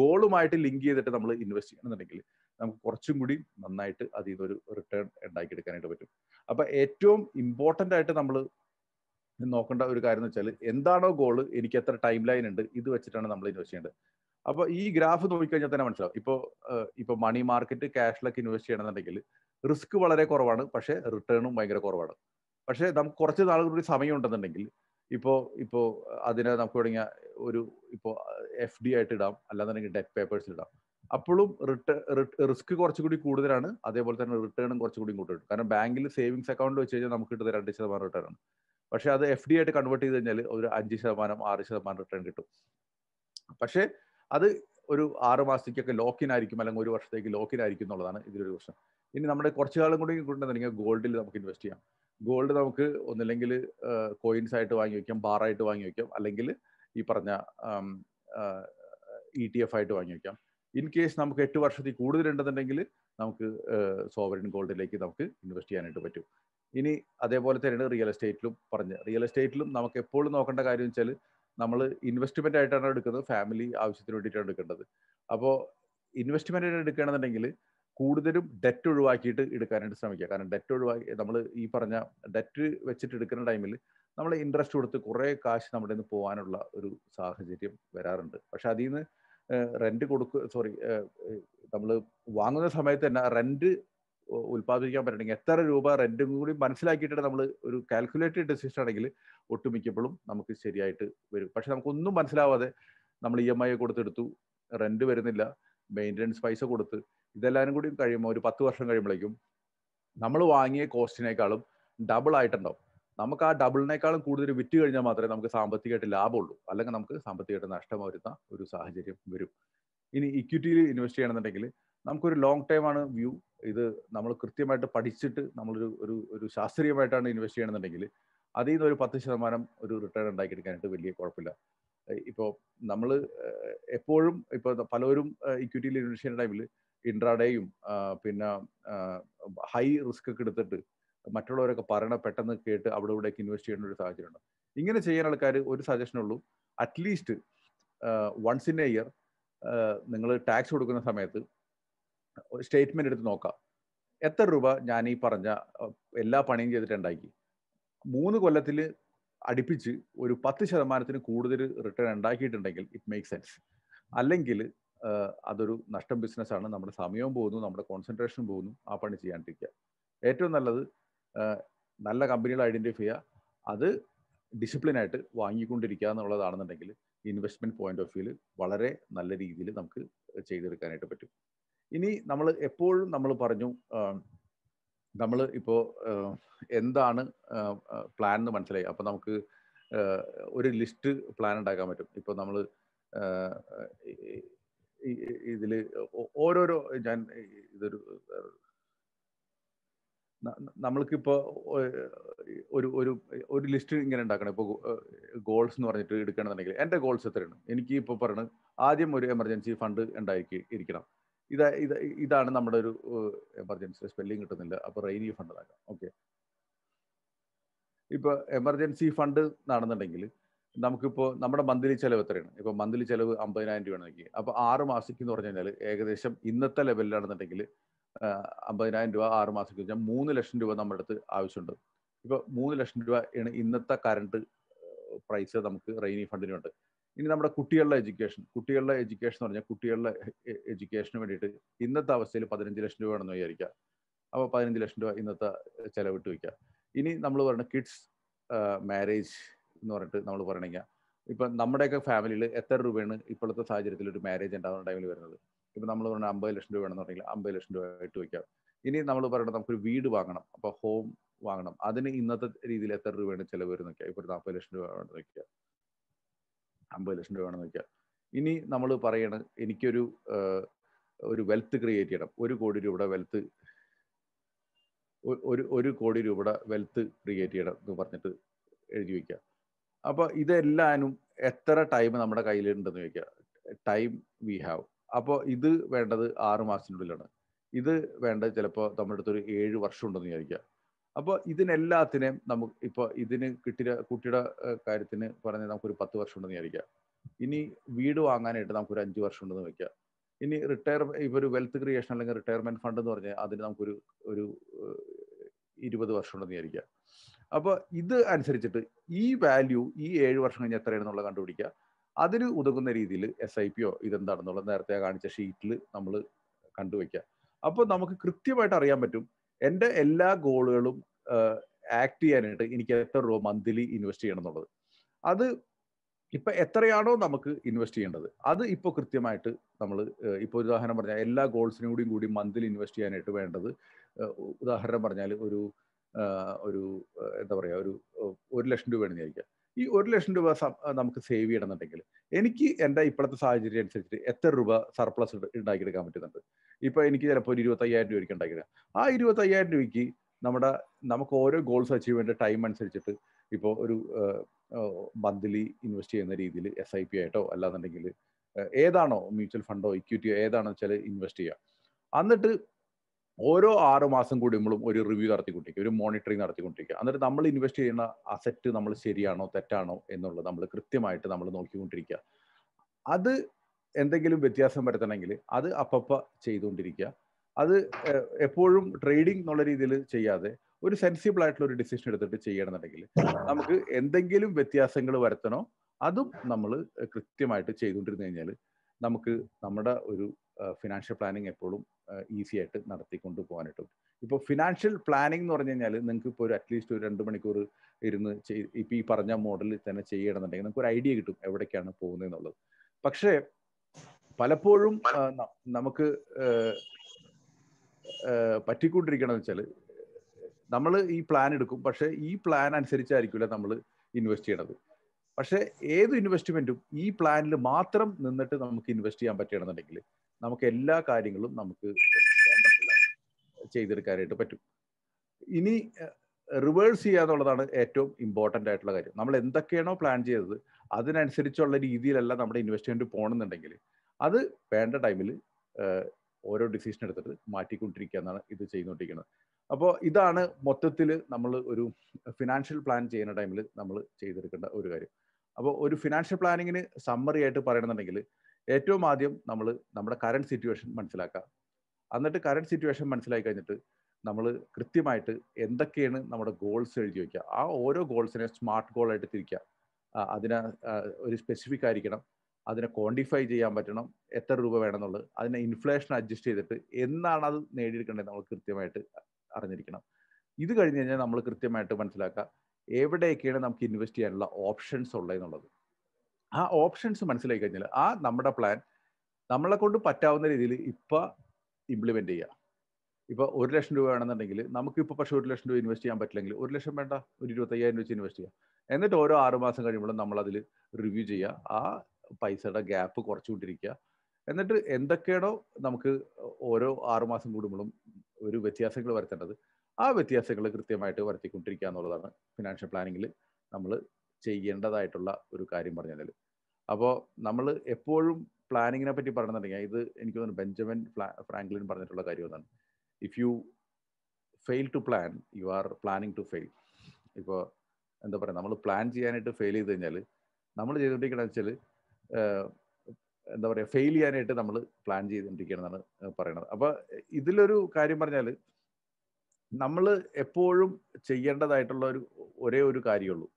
ഗോളുമായിട്ട് ലിങ്ക് ചെയ്തിട്ട് നമ്മൾ ഇൻവെസ്റ്റ് ചെയ്യണമെന്നുണ്ടെങ്കിൽ നമുക്ക് കുറച്ചും കൂടി നന്നായിട്ട് അതിൽ നിന്നൊരു റിട്ടേൺ ഉണ്ടാക്കിയെടുക്കാനായിട്ട് പറ്റും അപ്പൊ ഏറ്റവും ഇമ്പോർട്ടൻ്റ് ആയിട്ട് നമ്മൾ നോക്കേണ്ട ഒരു കാര്യം എന്ന് വെച്ചാൽ എന്താണോ ഗോൾ എനിക്ക് എത്ര ടൈം ലൈൻ ഉണ്ട് ഇത് വെച്ചിട്ടാണ് നമ്മൾ ഇൻവെസ്റ്റ് ചെയ്യേണ്ടത് അപ്പോൾ ഈ ഗ്രാഫ് നോക്കിക്കഴിഞ്ഞാൽ തന്നെ മനസ്സിലാവും ഇപ്പോ ഇപ്പൊ മണി മാർക്കറ്റ് ക്യാഷിലൊക്കെ ഇൻവെസ്റ്റ് ചെയ്യണമെന്നുണ്ടെങ്കിൽ റിസ്ക് വളരെ കുറവാണ് പക്ഷേ റിട്ടേണും ഭയങ്കര കുറവാണ് പക്ഷേ നമുക്ക് കുറച്ച് നാളുകൂടി സമയം ഉണ്ടെന്നുണ്ടെങ്കിൽ ഇപ്പോൾ ഇപ്പോൾ അതിനെ നമുക്ക് തുടങ്ങിയ ഒരു ഇപ്പോൾ എഫ് ഡി ആയിട്ട് ഇടാം അല്ലാന്നുണ്ടെങ്കിൽ ഡെറ്റ് പേപ്പേഴ്സ് ഇടാം അപ്പോഴും റിട്ടേൺ റിസ്ക് കുറച്ചുകൂടി കൂടുതലാണ് അതേപോലെ തന്നെ റിട്ടേണും കുറച്ചുകൂടി കൂട്ടും കാരണം ബാങ്കിൽ സേവിങ്സ് അക്കൗണ്ട് വെച്ച് കഴിഞ്ഞാൽ നമുക്ക് കിട്ടുന്നത് രണ്ട് ശതമാനം റിട്ടേൺ ആണ് പക്ഷെ അത് എഫ് ഡി ആയിട്ട് കൺവേർട്ട് ചെയ്ത് കഴിഞ്ഞാൽ ഒരു അഞ്ച് ശതമാനം ആറ് ശതമാനം റിട്ടേൺ കിട്ടും പക്ഷെ അത് ഒരു ആറ് മാസത്തേക്കൊക്കെ ലോക്കിൻ ആയിരിക്കും അല്ലെങ്കിൽ ഒരു വർഷത്തേക്ക് ലോക്കിൻ ആയിരിക്കും എന്നുള്ളതാണ് ഇതിലൊരു പ്രശ്നം ഇനി നമ്മുടെ കുറച്ചു കാലം കൂടി കൂട്ടുണ്ടെന്നുണ്ടെങ്കിൽ ഗോൾഡിൽ നമുക്ക് ഇൻവെസ്റ്റ് ചെയ്യാം ഗോൾഡ് നമുക്ക് ഒന്നില്ലെങ്കിൽ കോയിൻസ് ആയിട്ട് വാങ്ങി വയ്ക്കാം ബാറായിട്ട് വാങ്ങി വയ്ക്കാം അല്ലെങ്കിൽ ഈ പറഞ്ഞ ഇ ടി എഫ് ആയിട്ട് വാങ്ങി വയ്ക്കാം ഇൻ കേസ് നമുക്ക് എട്ട് വർഷത്തിൽ ഉണ്ടെന്നുണ്ടെങ്കിൽ നമുക്ക് സോവറിൻ ഗോൾഡിലേക്ക് നമുക്ക് ഇൻവെസ്റ്റ് ചെയ്യാനായിട്ട് പറ്റും ഇനി അതേപോലെ തന്നെയാണ് റിയൽ എസ്റ്റേറ്റിലും പറഞ്ഞ് റിയൽ എസ്റ്റേറ്റിലും നമുക്ക് എപ്പോഴും നോക്കേണ്ട കാര്യം വെച്ചാൽ നമ്മൾ ഇൻവെസ്റ്റ്മെൻ്റ് ആയിട്ടാണ് എടുക്കുന്നത് ഫാമിലി ആവശ്യത്തിന് വേണ്ടിയിട്ടാണ് എടുക്കേണ്ടത് അപ്പോൾ ഇൻവെസ്റ്റ്മെൻ്റ് ആയിട്ട് എടുക്കുകയാണെന്നുണ്ടെങ്കിൽ കൂടുതലും ഡെറ്റ് ഒഴിവാക്കിയിട്ട് എടുക്കാനായിട്ട് ശ്രമിക്കുക കാരണം ഡെറ്റ് ഒഴിവാക്കി നമ്മൾ ഈ പറഞ്ഞ ഡെറ്റ് വെച്ചിട്ട് എടുക്കുന്ന ടൈമിൽ നമ്മൾ ഇൻട്രസ്റ്റ് കൊടുത്ത് കുറേ കാശ് നമ്മുടെ നിന്ന് പോകാനുള്ള ഒരു സാഹചര്യം വരാറുണ്ട് പക്ഷെ അതിൽ നിന്ന് റെന്റ് കൊടുക്കുക സോറി നമ്മൾ വാങ്ങുന്ന സമയത്ത് തന്നെ റെന്റ് ഉൽപ്പാദിപ്പിക്കാൻ പറ്റണമെങ്കിൽ എത്ര രൂപ റെന്റും കൂടി മനസ്സിലാക്കിയിട്ട് നമ്മൾ ഒരു കാൽക്കുലേറ്റഡ് ഡിസിഷൻ ആണെങ്കിൽ ഒട്ടുമിക്കപ്പോഴും നമുക്ക് ശരിയായിട്ട് വരും പക്ഷെ നമുക്കൊന്നും മനസ്സിലാവാതെ നമ്മൾ ഇ എം ഐ കൊടുത്തെടുത്തു റെന്റ് വരുന്നില്ല മെയിൻ്റനൻസ് പൈസ കൊടുത്ത് ഇതെല്ലാവരും കൂടി കഴിയുമ്പോൾ ഒരു പത്ത് വർഷം കഴിയുമ്പോഴേക്കും നമ്മൾ വാങ്ങിയ കോസ്റ്റിനേക്കാളും ഡബിൾ ആയിട്ടുണ്ടാവും നമുക്ക് ആ ഡബിളിനേക്കാളും കൂടുതൽ വിറ്റ് കഴിഞ്ഞാൽ മാത്രമേ നമുക്ക് സാമ്പത്തികമായിട്ട് ലാഭമുള്ളൂ അല്ലെങ്കിൽ നമുക്ക് സാമ്പത്തികമായിട്ട് നഷ്ടം വരുന്ന ഒരു സാഹചര്യം വരും ഇനി ഇക്വിറ്റിയിൽ ഇൻവെസ്റ്റ് ചെയ്യണമെന്നുണ്ടെങ്കിൽ നമുക്കൊരു ലോങ് ടൈം ആണ് വ്യൂ ഇത് നമ്മൾ കൃത്യമായിട്ട് പഠിച്ചിട്ട് നമ്മളൊരു ഒരു ഒരു ശാസ്ത്രീയമായിട്ടാണ് ഇൻവെസ്റ്റ് ചെയ്യണമെന്നുണ്ടെങ്കിൽ അതിൽ നിന്ന് ഒരു പത്ത് ശതമാനം ഒരു റിട്ടേൺ ഉണ്ടാക്കിയെടുക്കാനായിട്ട് വലിയ കുഴപ്പമില്ല ഇപ്പോൾ നമ്മൾ എപ്പോഴും ഇപ്പോൾ പലരും ഇക്വിറ്റിയിൽ ഇൻവെസ്റ്റ് ചെയ്യുന്ന ടൈമിൽ ഇൻട്രാഡേയും പിന്നെ ഹൈ റിസ്ക് ഒക്കെ എടുത്തിട്ട് മറ്റുള്ളവരൊക്കെ പറയണ പെട്ടെന്ന് കേട്ട് അവിടെ ഇവിടെയൊക്കെ ഇൻവെസ്റ്റ് ചെയ്യുന്ന ഒരു സാഹചര്യം ഉണ്ട് ഇങ്ങനെ ചെയ്യാൻ ആൾക്കാർ ഒരു സജഷൻ ഉള്ളൂ at least once in a year നിങ്ങൾ ടാക്സ് കൊടുക്കുന്ന സമയത്ത് സ്റ്റേറ്റ്മെന്റ് എടുത്ത് നോക്കാം എത്ര രൂപ ഞാൻ ഈ പറഞ്ഞ എല്ലാ പണിയും ചെയ്തിട്ടുണ്ടാക്കി മൂന്ന് കൊല്ലത്തിൽ അടുപ്പിച്ച് ഒരു പത്ത് ശതമാനത്തിന് കൂടുതൽ റിട്ടേൺ ഉണ്ടാക്കിയിട്ടുണ്ടെങ്കിൽ ഇറ്റ് മേക്ക് സെൻസ് അല്ലെങ്കിൽ അതൊരു നഷ്ടം ബിസിനസ്സാണ് നമ്മുടെ സമയവും പോകുന്നു നമ്മുടെ കോൺസെൻട്രേഷനും പോകുന്നു ആ പണി ചെയ്യാണ്ടിരിക്കുക ഏറ്റവും നല്ലത് നല്ല കമ്പനികൾ ഐഡൻറ്റിഫൈ ചെയ്യുക അത് ഡിസിപ്ലിനായിട്ട് വാങ്ങിക്കൊണ്ടിരിക്കുക എന്നുള്ളതാണെന്നുണ്ടെങ്കിൽ ഇൻവെസ്റ്റ്മെൻറ്റ് പോയിന്റ് ഓഫ് വ്യൂവിൽ വളരെ നല്ല രീതിയിൽ നമുക്ക് ചെയ്തെടുക്കാനായിട്ട് പറ്റും ഇനി നമ്മൾ എപ്പോഴും നമ്മൾ പറഞ്ഞു നമ്മൾ ഇപ്പോൾ എന്താണ് പ്ലാൻ എന്ന് മനസ്സിലായി അപ്പോൾ നമുക്ക് ഒരു ലിസ്റ്റ് പ്ലാൻ ഉണ്ടാക്കാൻ പറ്റും ഇപ്പോൾ നമ്മൾ ഇതില് ഓരോരോ ഞാൻ ഇതൊരു നമ്മൾക്കിപ്പോ ഒരു ഒരു ഒരു ലിസ്റ്റ് ഇങ്ങനെ ഉണ്ടാക്കണം ഇപ്പൊ ഗോൾസ് എന്ന് പറഞ്ഞിട്ട് എടുക്കണമെന്നുണ്ടെങ്കിൽ എന്റെ ഗോൾസ് എത്രയാണ് എനിക്ക് ഇപ്പൊ പറഞ്ഞു ആദ്യം ഒരു എമർജൻസി ഫണ്ട് ഉണ്ടായിരിക്കും ഇരിക്കണം ഇതാ ഇത് ഇതാണ് നമ്മുടെ ഒരു എമർജൻസി സ്പെല്ലിംഗ് കിട്ടുന്നില്ല അപ്പോൾ റെയിനി ഫണ്ട് ആക്കാം ഓക്കെ ഇപ്പൊ എമർജൻസി ഫണ്ട് എന്നാണെന്നുണ്ടെങ്കിൽ നമുക്കിപ്പോൾ നമ്മുടെ മന്ത്ലി ചെലവ് എത്രയാണ് ഇപ്പോൾ മന്ത്ലി ചെലവ് അമ്പതിനായിരം രൂപയാണ് നോക്കി അപ്പോൾ ആറ് മാസിക്ക് എന്ന് പറഞ്ഞു കഴിഞ്ഞാൽ ഏകദേശം ഇന്നത്തെ ലെവലിലാണെന്നുണ്ടെങ്കിൽ അമ്പതിനായിരം രൂപ ആറ് മാസത്തേക്ക് വെച്ചാൽ മൂന്ന് ലക്ഷം രൂപ നമ്മുടെ അടുത്ത് ആവശ്യമുണ്ട് ഇപ്പോൾ മൂന്ന് ലക്ഷം രൂപ ആണ് ഇന്നത്തെ കറണ്ട് പ്രൈസ് നമുക്ക് റെയിനി ഫണ്ടിനുണ്ട് ഇനി നമ്മുടെ കുട്ടികളുടെ എഡ്യൂക്കേഷൻ കുട്ടികളുടെ എഡ്യൂക്കേഷൻ എന്ന് പറഞ്ഞാൽ കുട്ടികളുടെ എഡ്യൂക്കേഷന് വേണ്ടിയിട്ട് ഇന്നത്തെ അവസ്ഥയിൽ പതിനഞ്ച് ലക്ഷം രൂപ ആണെന്ന് വിചാരിക്കുക അപ്പോൾ പതിനഞ്ച് ലക്ഷം രൂപ ഇന്നത്തെ ചെലവിട്ട് വയ്ക്കുക ഇനി നമ്മൾ പറയുന്ന കിഡ്സ് മാരേജ് എന്ന് പറഞ്ഞിട്ട് നമ്മൾ പറയണമെങ്കിൽ ഇപ്പം നമ്മുടെയൊക്കെ ഫാമിലിയിൽ എത്ര രൂപയാണ് ഇപ്പോഴത്തെ സാഹചര്യത്തിൽ ഒരു മാരേജ് ഉണ്ടാകുന്ന ടൈമിൽ വരുന്നത് ഇപ്പം നമ്മൾ പറഞ്ഞ അമ്പത് ലക്ഷം രൂപ വേണമെന്നുണ്ടെങ്കിൽ അമ്പത് ലക്ഷം രൂപ ആയിട്ട് വയ്ക്കാം ഇനി നമ്മൾ പറയുന്നത് നമുക്കൊരു വീട് വാങ്ങണം അപ്പം ഹോം വാങ്ങണം അതിന് ഇന്നത്തെ രീതിയിൽ എത്ര രൂപയാണ് ചിലവ് വരുന്നൊക്കെ ഇപ്പോൾ ഒരു നാൽപ്പത് ലക്ഷം രൂപ വേണമെന്ന് വയ്ക്കുക അമ്പത് ലക്ഷം രൂപ വേണമെന്ന് വയ്ക്കുക ഇനി നമ്മൾ പറയണത് എനിക്കൊരു ഒരു വെൽത്ത് ക്രിയേറ്റ് ചെയ്യണം ഒരു കോടി രൂപയുടെ വെൽത്ത് ഒരു ഒരു കോടി രൂപയുടെ വെൽത്ത് ക്രിയേറ്റ് ചെയ്യണം എന്ന് പറഞ്ഞിട്ട് എഴുതി വയ്ക്കുക അപ്പോൾ ഇതെല്ലാനും എത്ര ടൈം നമ്മുടെ കയ്യിലുണ്ടെന്ന് ചോദിക്കുക ടൈം വി ഹാവ് അപ്പോൾ ഇത് വേണ്ടത് ആറ് മാസത്തിനുള്ളിലാണ് ഇത് വേണ്ടത് ചിലപ്പോൾ നമ്മുടെ അടുത്തൊരു ഏഴ് വർഷം ഉണ്ടെന്ന് വിചാരിക്കുക അപ്പോൾ ഇതിനെല്ലാത്തിനെയും നമുക്ക് ഇപ്പോൾ ഇതിന് കിട്ടിയ കുട്ടിയുടെ കാര്യത്തിന് പറഞ്ഞാൽ നമുക്കൊരു പത്ത് വർഷം ഉണ്ടെന്ന് വിചാരിക്കുക ഇനി വീട് വാങ്ങാനായിട്ട് നമുക്കൊരു അഞ്ച് വർഷം ഉണ്ടെന്ന് വയ്ക്കുക ഇനി റിട്ടയർ ഇപ്പൊ ഒരു വെൽത്ത് ക്രിയേഷൻ അല്ലെങ്കിൽ റിട്ടയർമെന്റ് ഫണ്ട് എന്ന് പറഞ്ഞാൽ അതിന് നമുക്കൊരു ഒരു ഇരുപത് വർഷം ഉണ്ടെന്ന് വിചാരിക്കുക അപ്പോൾ ഇത് അനുസരിച്ചിട്ട് ഈ വാല്യൂ ഈ ഏഴ് വർഷം കഴിഞ്ഞ് എത്രയാണെന്നുള്ളത് കണ്ടുപിടിക്കുക അതിന് ഉതകുന്ന രീതിയിൽ എസ് ഐ പിയോ ഇതെന്താണെന്നുള്ളത് നേരത്തെ കാണിച്ച ഷീറ്റിൽ നമ്മൾ കണ്ടുവയ്ക്കുക അപ്പോൾ നമുക്ക് കൃത്യമായിട്ട് അറിയാൻ പറ്റും എൻ്റെ എല്ലാ ഗോളുകളും ആക്ട് ചെയ്യാനായിട്ട് എനിക്ക് എത്ര രൂപ മന്ത്ലി ഇൻവെസ്റ്റ് ചെയ്യണം എന്നുള്ളത് അത് ഇപ്പൊ എത്രയാണോ നമുക്ക് ഇൻവെസ്റ്റ് ചെയ്യേണ്ടത് അത് ഇപ്പോൾ കൃത്യമായിട്ട് നമ്മൾ ഇപ്പോൾ ഉദാഹരണം പറഞ്ഞാൽ എല്ലാ ഗോൾസിനും കൂടി മന്ത്ലി ഇൻവെസ്റ്റ് ചെയ്യാനായിട്ട് വേണ്ടത് ഉദാഹരണം പറഞ്ഞാൽ ഒരു ഒരു എന്താ പറയുക ഒരു ഒരു ലക്ഷം രൂപയാണ് വിചാരിക്കുക ഈ ഒരു ലക്ഷം രൂപ നമുക്ക് സേവ് ചെയ്യണമെന്നുണ്ടെങ്കിൽ എനിക്ക് എൻ്റെ ഇപ്പോഴത്തെ സാഹചര്യം അനുസരിച്ചിട്ട് എത്ര രൂപ സർപ്ലസ് ഉണ്ടാക്കിയെടുക്കാൻ പറ്റുന്നുണ്ട് ഇപ്പോൾ എനിക്ക് ചിലപ്പോൾ ഒരു ഇരുപത്തയ്യായിരം രൂപയ്ക്ക് ഉണ്ടാക്കിയെടുക്കാം ആ ഇരുപത്തയ്യായിരം രൂപയ്ക്ക് നമ്മുടെ നമുക്ക് ഓരോ ഗോൾസ് അച്ചീവ് ചെയ്യേണ്ട ടൈം അനുസരിച്ചിട്ട് ഇപ്പോൾ ഒരു മന്ത്ലി ഇൻവെസ്റ്റ് ചെയ്യുന്ന രീതിയിൽ എസ് ഐ പി ആയിട്ടോ അല്ലാന്നുണ്ടെങ്കിൽ ഏതാണോ മ്യൂച്വൽ ഫണ്ടോ ഇക്വിറ്റിയോ ഏതാണോ വെച്ചാൽ ഇൻവെസ്റ്റ് ചെയ്യുക എന്നിട്ട് ഓരോ ആറ് മാസം കൂടുമ്പോഴും ഒരു റിവ്യൂ നടത്തിക്കൊണ്ടിരിക്കുക ഒരു മോണിറ്ററിങ് നടത്തിക്കൊണ്ടിരിക്കുക എന്നിട്ട് നമ്മൾ ഇൻവെസ്റ്റ് ചെയ്യുന്ന അസറ്റ് നമ്മൾ ശരിയാണോ തെറ്റാണോ എന്നുള്ളത് നമ്മൾ കൃത്യമായിട്ട് നമ്മൾ നോക്കിക്കൊണ്ടിരിക്കുക അത് എന്തെങ്കിലും വ്യത്യാസം വരുത്തണമെങ്കിൽ അത് അപ്പപ്പ ചെയ്തുകൊണ്ടിരിക്കുക അത് എപ്പോഴും ട്രേഡിംഗ് എന്നുള്ള രീതിയിൽ ചെയ്യാതെ ഒരു സെൻസിബിൾ ആയിട്ടുള്ള ഒരു ഡിസിഷൻ എടുത്തിട്ട് ചെയ്യണമെന്നുണ്ടെങ്കിൽ നമുക്ക് എന്തെങ്കിലും വ്യത്യാസങ്ങൾ വരുത്തണോ അതും നമ്മൾ കൃത്യമായിട്ട് ചെയ്തുകൊണ്ടിരുന്നു കഴിഞ്ഞാൽ നമുക്ക് നമ്മുടെ ഒരു ഫിനാൻഷ്യൽ പ്ലാനിങ് എപ്പോഴും ഈസി ആയിട്ട് നടത്തിക്കൊണ്ട് പോകാനായിട്ട് ഇപ്പോൾ ഫിനാൻഷ്യൽ പ്ലാനിങ് എന്ന് പറഞ്ഞു കഴിഞ്ഞാൽ നിങ്ങൾക്ക് ഇപ്പോൾ ഒരു അറ്റ്ലീസ്റ്റ് ഒരു രണ്ട് മണിക്കൂർ ഇരുന്ന് ഇപ്പോൾ ഈ പറഞ്ഞ മോഡലിൽ തന്നെ ചെയ്യണമെന്നുണ്ടെങ്കിൽ നിങ്ങൾക്ക് ഒരു ഐഡിയ കിട്ടും എവിടേക്കാണ് പോകുന്നത് എന്നുള്ളത് പക്ഷേ പലപ്പോഴും നമുക്ക് പറ്റിക്കൊണ്ടിരിക്കണമെന്ന് വെച്ചാൽ നമ്മൾ ഈ പ്ലാൻ എടുക്കും പക്ഷേ ഈ പ്ലാൻ അനുസരിച്ചായിരിക്കില്ല നമ്മൾ ഇൻവെസ്റ്റ് ചെയ്യണത് പക്ഷേ ഏത് ഇൻവെസ്റ്റ്മെന്റും ഈ പ്ലാനിൽ മാത്രം നിന്നിട്ട് നമുക്ക് ഇൻവെസ്റ്റ് ചെയ്യാൻ പറ്റുകയാണെന്നുണ്ടെങ്കിൽ നമുക്ക് എല്ലാ കാര്യങ്ങളും നമുക്ക് ചെയ്തെടുക്കാനായിട്ട് പറ്റും ഇനി റിവേഴ്സ് ചെയ്യുക എന്നുള്ളതാണ് ഏറ്റവും ഇമ്പോർട്ടൻ്റ് ആയിട്ടുള്ള കാര്യം നമ്മൾ എന്തൊക്കെയാണോ പ്ലാൻ ചെയ്തത് അതിനനുസരിച്ചുള്ള രീതിയിലല്ല നമ്മുടെ ഇൻവെസ്റ്റ്മെൻറ്റ് പോകണമെന്നുണ്ടെങ്കിൽ അത് വേണ്ട ടൈമിൽ ഓരോ ഡിസിഷൻ എടുത്തിട്ട് മാറ്റിക്കൊണ്ടിരിക്കുക എന്നാണ് ഇത് ചെയ്തുകൊണ്ടിരിക്കുന്നത് അപ്പോൾ ഇതാണ് മൊത്തത്തിൽ നമ്മൾ ഒരു ഫിനാൻഷ്യൽ പ്ലാൻ ചെയ്യുന്ന ടൈമിൽ നമ്മൾ ചെയ്തെടുക്കേണ്ട ഒരു കാര്യം അപ്പോൾ ഒരു ഫിനാൻഷ്യൽ പ്ലാനിങ്ങിന് സമ്മറി ആയിട്ട് പറയണമെന്നുണ്ടെങ്കിൽ ഏറ്റവും ആദ്യം നമ്മൾ നമ്മുടെ കറണ്ട് സിറ്റുവേഷൻ മനസ്സിലാക്കുക എന്നിട്ട് കറണ്ട് സിറ്റുവേഷൻ മനസ്സിലാക്കി കഴിഞ്ഞിട്ട് നമ്മൾ കൃത്യമായിട്ട് എന്തൊക്കെയാണ് നമ്മുടെ ഗോൾസ് എഴുതി വയ്ക്കുക ആ ഓരോ ഗോൾസിനെ സ്മാർട്ട് ഗോളായിട്ട് തിരിക്കുക അതിനെ ഒരു സ്പെസിഫിക് ആയിരിക്കണം അതിനെ ക്വാണ്ടിഫൈ ചെയ്യാൻ പറ്റണം എത്ര രൂപ വേണമെന്നുള്ളത് അതിനെ ഇൻഫ്ലേഷൻ അഡ്ജസ്റ്റ് ചെയ്തിട്ട് എന്നാണ് അത് നേടിയെടുക്കേണ്ടത് നമ്മൾ കൃത്യമായിട്ട് അറിഞ്ഞിരിക്കണം ഇത് കഴിഞ്ഞ് കഴിഞ്ഞാൽ നമ്മൾ കൃത്യമായിട്ട് മനസ്സിലാക്കുക എവിടെയൊക്കെയാണ് നമുക്ക് ഇൻവെസ്റ്റ് ചെയ്യാനുള്ള ഓപ്ഷൻസ് എന്നുള്ളത് ആ ഓപ്ഷൻസ് മനസ്സിലാക്കി കഴിഞ്ഞാൽ ആ നമ്മുടെ പ്ലാൻ നമ്മളെ കൊണ്ട് പറ്റാവുന്ന രീതിയിൽ ഇപ്പം ഇംപ്ലിമെൻ്റ് ചെയ്യുക ഇപ്പോൾ ഒരു ലക്ഷം രൂപയാണെന്നുണ്ടെങ്കിൽ നമുക്കിപ്പോൾ പക്ഷേ ഒരു ലക്ഷം രൂപ ഇൻവെസ്റ്റ് ചെയ്യാൻ പറ്റില്ലെങ്കിൽ ഒരു ലക്ഷം വേണ്ട ഒരു ഇരുപത്തയ്യായിരം വെച്ച് ഇൻവെസ്റ്റ് ചെയ്യുക എന്നിട്ട് ഓരോ മാസം കഴിയുമ്പോഴും നമ്മളതിൽ റിവ്യൂ ചെയ്യുക ആ പൈസയുടെ ഗ്യാപ്പ് കുറച്ചുകൊണ്ടിരിക്കുക എന്നിട്ട് എന്തൊക്കെയാണോ നമുക്ക് ഓരോ മാസം കൂടുമ്പോഴും ഒരു വ്യത്യാസങ്ങൾ വരുത്തേണ്ടത് ആ വ്യത്യാസങ്ങൾ കൃത്യമായിട്ട് വരുത്തിക്കൊണ്ടിരിക്കുക എന്നുള്ളതാണ് ഫിനാൻഷ്യൽ പ്ലാനിങ്ങിൽ നമ്മൾ ചെയ്യേണ്ടതായിട്ടുള്ള ഒരു കാര്യം പറഞ്ഞതിൽ അപ്പോൾ നമ്മൾ എപ്പോഴും പ്ലാനിങ്ങിനെ പറ്റി പറഞ്ഞിട്ടുണ്ടെങ്കിൽ ഇത് എനിക്ക് തോന്നുന്നു ബെഞ്ചമിൻ ഫ്രാങ്ക്ലിൻ പറഞ്ഞിട്ടുള്ള കാര്യം എന്നാണ് if you fail to plan you are planning to fail ഇപ്പോൾ എന്താ പറയുക നമ്മൾ പ്ലാൻ ചെയ്യാനായിട്ട് ഫെയിൽ ചെയ്ത് കഴിഞ്ഞാൽ നമ്മൾ ചെയ്തുകൊണ്ടിരിക്കണമെന്ന് വെച്ചാൽ എന്താ പറയുക ഫെയിൽ ചെയ്യാനായിട്ട് നമ്മൾ പ്ലാൻ ചെയ്തുകൊണ്ടിരിക്കുകയാണെന്നാണ് പറയുന്നത് അപ്പോൾ ഇതിലൊരു കാര്യം പറഞ്ഞാൽ നമ്മൾ എപ്പോഴും ചെയ്യേണ്ടതായിട്ടുള്ള ഒരു ഒരേ ഒരു കാര്യമുള്ളൂ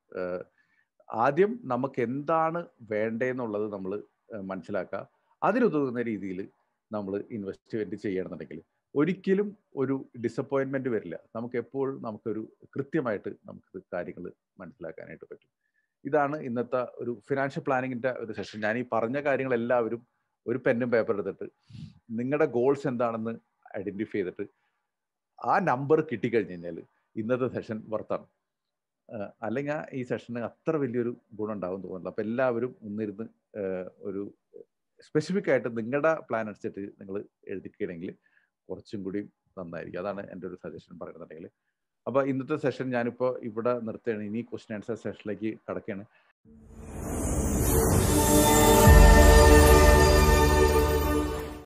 ആദ്യം നമുക്ക് എന്താണ് വേണ്ടതെന്നുള്ളത് നമ്മൾ മനസ്സിലാക്കുക അതിനുതകുന്ന രീതിയിൽ നമ്മൾ ഇൻവെസ്റ്റ്മെൻറ്റ് ചെയ്യണമെന്നുണ്ടെങ്കിൽ ഒരിക്കലും ഒരു ഡിസപ്പോയിൻമെൻറ്റ് വരില്ല നമുക്ക് എപ്പോഴും നമുക്കൊരു കൃത്യമായിട്ട് നമുക്ക് കാര്യങ്ങൾ മനസ്സിലാക്കാനായിട്ട് പറ്റും ഇതാണ് ഇന്നത്തെ ഒരു ഫിനാൻഷ്യൽ പ്ലാനിങ്ങിൻ്റെ ഒരു സെഷൻ ഞാൻ ഈ പറഞ്ഞ കാര്യങ്ങൾ എല്ലാവരും ഒരു പെന്നും പേപ്പർ എടുത്തിട്ട് നിങ്ങളുടെ ഗോൾസ് എന്താണെന്ന് ഐഡൻറ്റിഫൈ ചെയ്തിട്ട് ആ നമ്പർ കിട്ടിക്കഴിഞ്ഞ് കഴിഞ്ഞാൽ ഇന്നത്തെ സെഷൻ വർത്താണ് അല്ലെങ്കിൽ ഈ സെഷന് അത്ര വലിയൊരു ഗുണം ഉണ്ടാവും തോന്നുന്നില്ല അപ്പം എല്ലാവരും ഒന്നിരുന്ന് ഒരു സ്പെസിഫിക് ആയിട്ട് നിങ്ങളുടെ പ്ലാൻ അനുസരിച്ച് നിങ്ങൾ എഴുതിക്കുകയാണെങ്കിൽ കുറച്ചും കൂടി നന്നായിരിക്കും അതാണ് എൻ്റെ ഒരു സജഷൻ പറയുന്നുണ്ടെങ്കിൽ അപ്പോൾ ഇന്നത്തെ സെഷൻ ഞാനിപ്പോൾ ഇവിടെ നിർത്തുകയാണ് ഇനി ക്വസ്റ്റ്യൻ ആൻസർ സെഷനിലേക്ക് കടക്കുകയാണ്